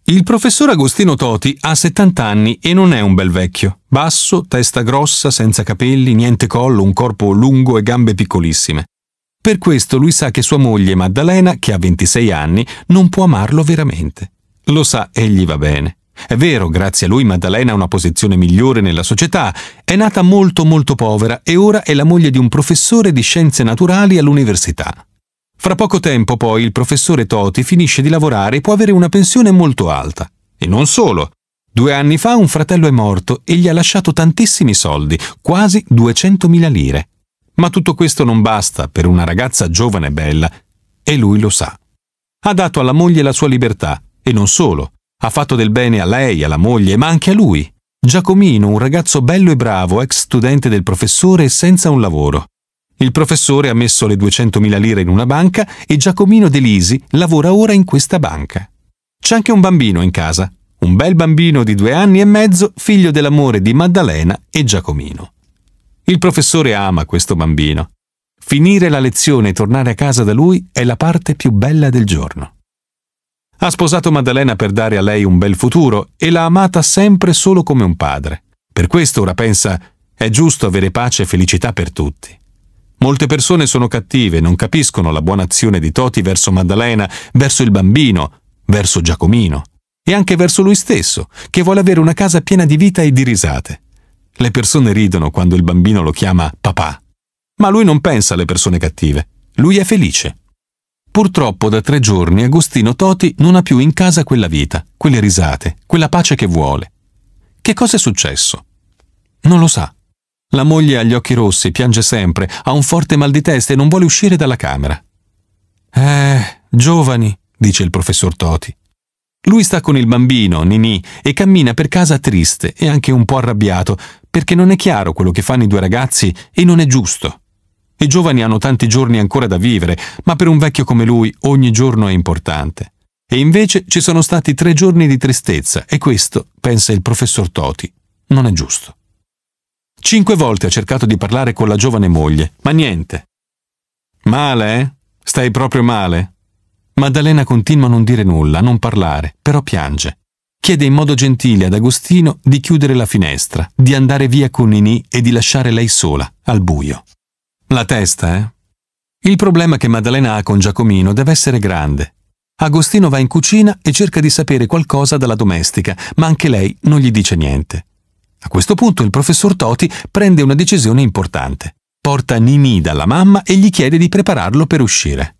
Il professor Agostino Toti ha 70 anni e non è un bel vecchio. Basso, testa grossa, senza capelli, niente collo, un corpo lungo e gambe piccolissime. Per questo lui sa che sua moglie Maddalena, che ha 26 anni, non può amarlo veramente. Lo sa e gli va bene. È vero, grazie a lui Maddalena ha una posizione migliore nella società, è nata molto molto povera e ora è la moglie di un professore di scienze naturali all'università. Fra poco tempo poi il professore Toti finisce di lavorare e può avere una pensione molto alta. E non solo. Due anni fa un fratello è morto e gli ha lasciato tantissimi soldi, quasi 200.000 lire. Ma tutto questo non basta per una ragazza giovane e bella, e lui lo sa. Ha dato alla moglie la sua libertà, e non solo. Ha fatto del bene a lei, alla moglie, ma anche a lui. Giacomino, un ragazzo bello e bravo, ex studente del professore senza un lavoro. Il professore ha messo le 200.000 lire in una banca e Giacomino Delisi lavora ora in questa banca. C'è anche un bambino in casa, un bel bambino di due anni e mezzo, figlio dell'amore di Maddalena e Giacomino. Il professore ama questo bambino. Finire la lezione e tornare a casa da lui è la parte più bella del giorno. Ha sposato Maddalena per dare a lei un bel futuro e l'ha amata sempre solo come un padre. Per questo ora pensa è giusto avere pace e felicità per tutti. Molte persone sono cattive, non capiscono la buona azione di Toti verso Maddalena, verso il bambino, verso Giacomino e anche verso lui stesso, che vuole avere una casa piena di vita e di risate. Le persone ridono quando il bambino lo chiama papà, ma lui non pensa alle persone cattive, lui è felice. Purtroppo da tre giorni Agostino Toti non ha più in casa quella vita, quelle risate, quella pace che vuole. Che cosa è successo? Non lo sa. La moglie ha gli occhi rossi, piange sempre, ha un forte mal di testa e non vuole uscire dalla camera. Eh, giovani, dice il professor Toti. Lui sta con il bambino, Ninì, e cammina per casa triste e anche un po' arrabbiato, perché non è chiaro quello che fanno i due ragazzi e non è giusto. I giovani hanno tanti giorni ancora da vivere, ma per un vecchio come lui ogni giorno è importante. E invece ci sono stati tre giorni di tristezza e questo, pensa il professor Toti, non è giusto. Cinque volte ha cercato di parlare con la giovane moglie, ma niente. Male, eh? Stai proprio male? Maddalena continua a non dire nulla, a non parlare, però piange. Chiede in modo gentile ad Agostino di chiudere la finestra, di andare via con Ninì e di lasciare lei sola, al buio. La testa, eh? Il problema che Maddalena ha con Giacomino deve essere grande. Agostino va in cucina e cerca di sapere qualcosa dalla domestica, ma anche lei non gli dice niente. A questo punto il professor Toti prende una decisione importante. Porta Nini dalla mamma e gli chiede di prepararlo per uscire.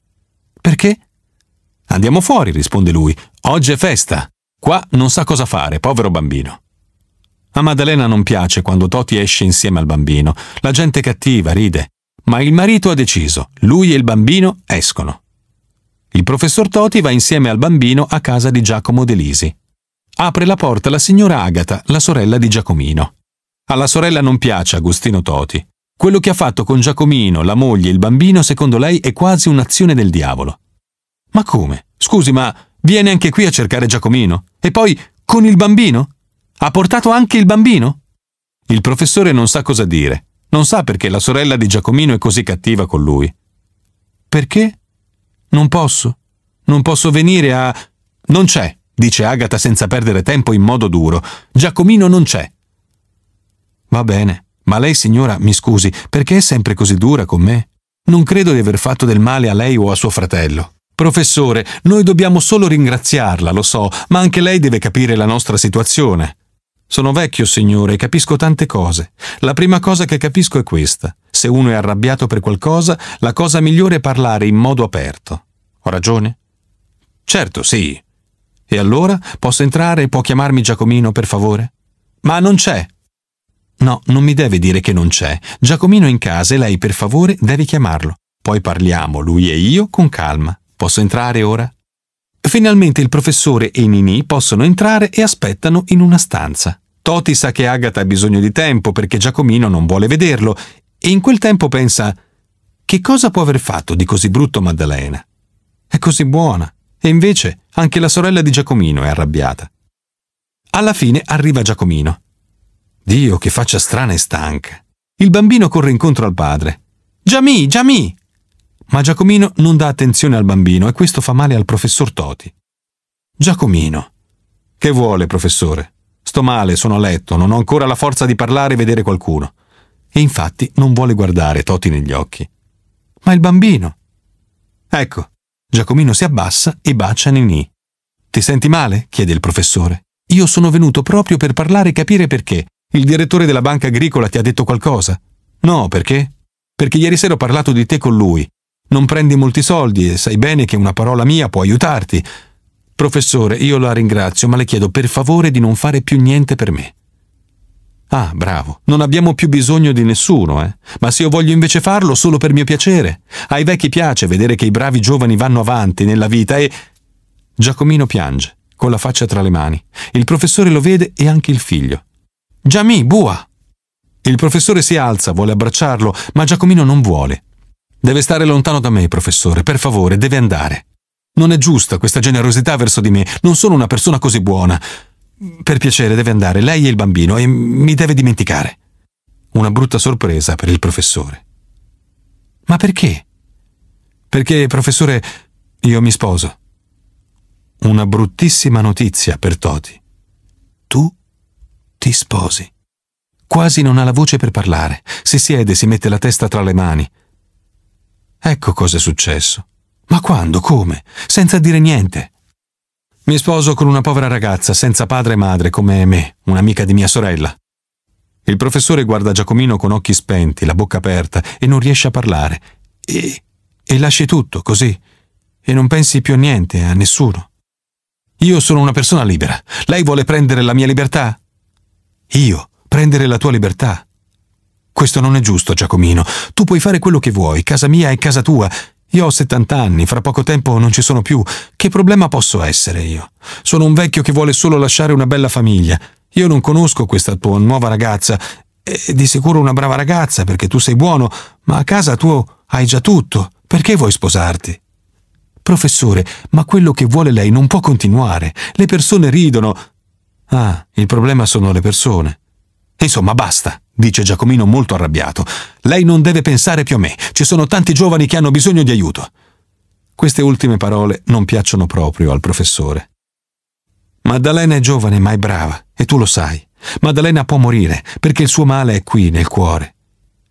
Perché? Andiamo fuori, risponde lui. Oggi è festa. Qua non sa cosa fare, povero bambino. A Maddalena non piace quando Toti esce insieme al bambino. La gente è cattiva, ride. Ma il marito ha deciso. Lui e il bambino escono. Il professor Toti va insieme al bambino a casa di Giacomo Delisi. Apre la porta la signora Agata, la sorella di Giacomino. Alla sorella non piace Agostino Toti. Quello che ha fatto con Giacomino, la moglie e il bambino, secondo lei è quasi un'azione del diavolo. Ma come? Scusi, ma viene anche qui a cercare Giacomino? E poi con il bambino? Ha portato anche il bambino? Il professore non sa cosa dire. Non sa perché la sorella di Giacomino è così cattiva con lui. Perché? Non posso. Non posso venire a... Non c'è dice Agata senza perdere tempo in modo duro. Giacomino non c'è. Va bene, ma lei signora, mi scusi, perché è sempre così dura con me? Non credo di aver fatto del male a lei o a suo fratello. Professore, noi dobbiamo solo ringraziarla, lo so, ma anche lei deve capire la nostra situazione. Sono vecchio, signore, e capisco tante cose. La prima cosa che capisco è questa. Se uno è arrabbiato per qualcosa, la cosa migliore è parlare in modo aperto. Ho ragione? Certo, sì, e allora posso entrare e può chiamarmi Giacomino, per favore? Ma non c'è! No, non mi deve dire che non c'è. Giacomino è in casa e lei, per favore, deve chiamarlo. Poi parliamo, lui e io, con calma. Posso entrare ora? Finalmente il professore e Ninì possono entrare e aspettano in una stanza. Toti sa che Agata ha bisogno di tempo perché Giacomino non vuole vederlo e in quel tempo pensa che cosa può aver fatto di così brutto Maddalena? È così buona, e invece anche la sorella di Giacomino è arrabbiata. Alla fine arriva Giacomino. Dio, che faccia strana e stanca. Il bambino corre incontro al padre. Giamì, Giamì! Ma Giacomino non dà attenzione al bambino e questo fa male al professor Toti. Giacomino. Che vuole, professore? Sto male, sono a letto, non ho ancora la forza di parlare e vedere qualcuno. E infatti non vuole guardare Toti negli occhi. Ma il bambino. Ecco, Giacomino si abbassa e bacia Ninì. Ti senti male? chiede il professore. Io sono venuto proprio per parlare e capire perché. Il direttore della banca agricola ti ha detto qualcosa? No, perché? Perché ieri sera ho parlato di te con lui. Non prendi molti soldi e sai bene che una parola mia può aiutarti. Professore, io la ringrazio, ma le chiedo per favore di non fare più niente per me. Ah, bravo, non abbiamo più bisogno di nessuno, eh? Ma se io voglio invece farlo solo per mio piacere. Ai vecchi piace vedere che i bravi giovani vanno avanti nella vita e... Giacomino piange, con la faccia tra le mani. Il professore lo vede e anche il figlio. Giami, bua! Il professore si alza, vuole abbracciarlo, ma Giacomino non vuole. Deve stare lontano da me, professore, per favore, deve andare. Non è giusta questa generosità verso di me, non sono una persona così buona. Per piacere, deve andare, lei e il bambino, e mi deve dimenticare. Una brutta sorpresa per il professore. Ma perché? Perché, professore, io mi sposo. Una bruttissima notizia per Toti. Tu ti sposi. Quasi non ha la voce per parlare. Si siede, si mette la testa tra le mani. Ecco cosa è successo. Ma quando? Come? Senza dire niente. Mi sposo con una povera ragazza senza padre e madre come me, un'amica di mia sorella. Il professore guarda Giacomino con occhi spenti, la bocca aperta e non riesce a parlare. E, e lasci tutto così. E non pensi più a niente, a nessuno. Io sono una persona libera. Lei vuole prendere la mia libertà? Io, prendere la tua libertà. Questo non è giusto, Giacomino. Tu puoi fare quello che vuoi, casa mia è casa tua, io ho 70 anni, fra poco tempo non ci sono più. Che problema posso essere io? Sono un vecchio che vuole solo lasciare una bella famiglia. Io non conosco questa tua nuova ragazza. È di sicuro una brava ragazza perché tu sei buono, ma a casa tu hai già tutto. Perché vuoi sposarti? Professore, ma quello che vuole lei non può continuare. Le persone ridono. Ah, il problema sono le persone. Insomma, basta dice Giacomino molto arrabbiato. Lei non deve pensare più a me, ci sono tanti giovani che hanno bisogno di aiuto. Queste ultime parole non piacciono proprio al professore. Maddalena è giovane ma è brava, e tu lo sai. Maddalena può morire, perché il suo male è qui, nel cuore.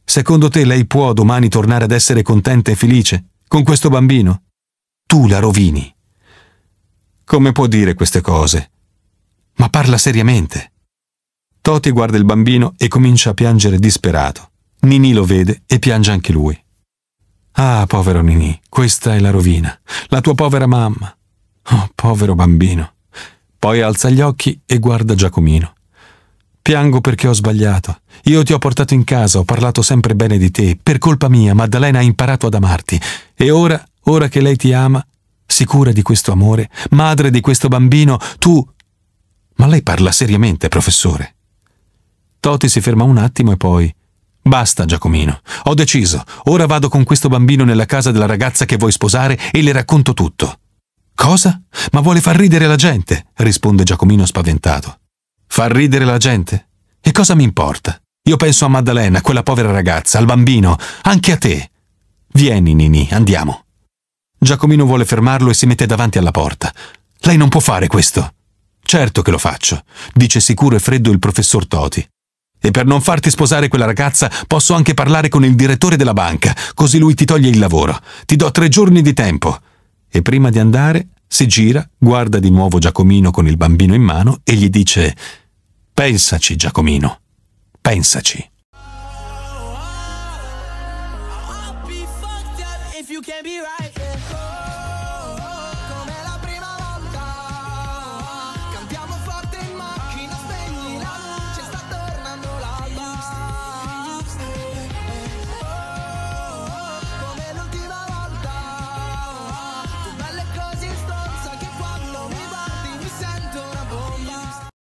Secondo te lei può domani tornare ad essere contenta e felice con questo bambino? Tu la rovini. Come può dire queste cose? Ma parla seriamente. Toti guarda il bambino e comincia a piangere disperato. Ninì lo vede e piange anche lui. Ah, povero Ninì, questa è la rovina. La tua povera mamma. Oh, povero bambino. Poi alza gli occhi e guarda Giacomino. Piango perché ho sbagliato. Io ti ho portato in casa, ho parlato sempre bene di te. Per colpa mia, Maddalena ha imparato ad amarti. E ora, ora che lei ti ama, sicura di questo amore, madre di questo bambino, tu... Ma lei parla seriamente, professore. Toti si ferma un attimo e poi... Basta, Giacomino. Ho deciso. Ora vado con questo bambino nella casa della ragazza che vuoi sposare e le racconto tutto. Cosa? Ma vuole far ridere la gente, risponde Giacomino spaventato. Far ridere la gente? E cosa mi importa? Io penso a Maddalena, quella povera ragazza, al bambino, anche a te. Vieni, Nini, andiamo. Giacomino vuole fermarlo e si mette davanti alla porta. Lei non può fare questo. Certo che lo faccio, dice sicuro e freddo il professor Toti. E per non farti sposare quella ragazza posso anche parlare con il direttore della banca, così lui ti toglie il lavoro. Ti do tre giorni di tempo. E prima di andare si gira, guarda di nuovo Giacomino con il bambino in mano e gli dice Pensaci, Giacomino, pensaci.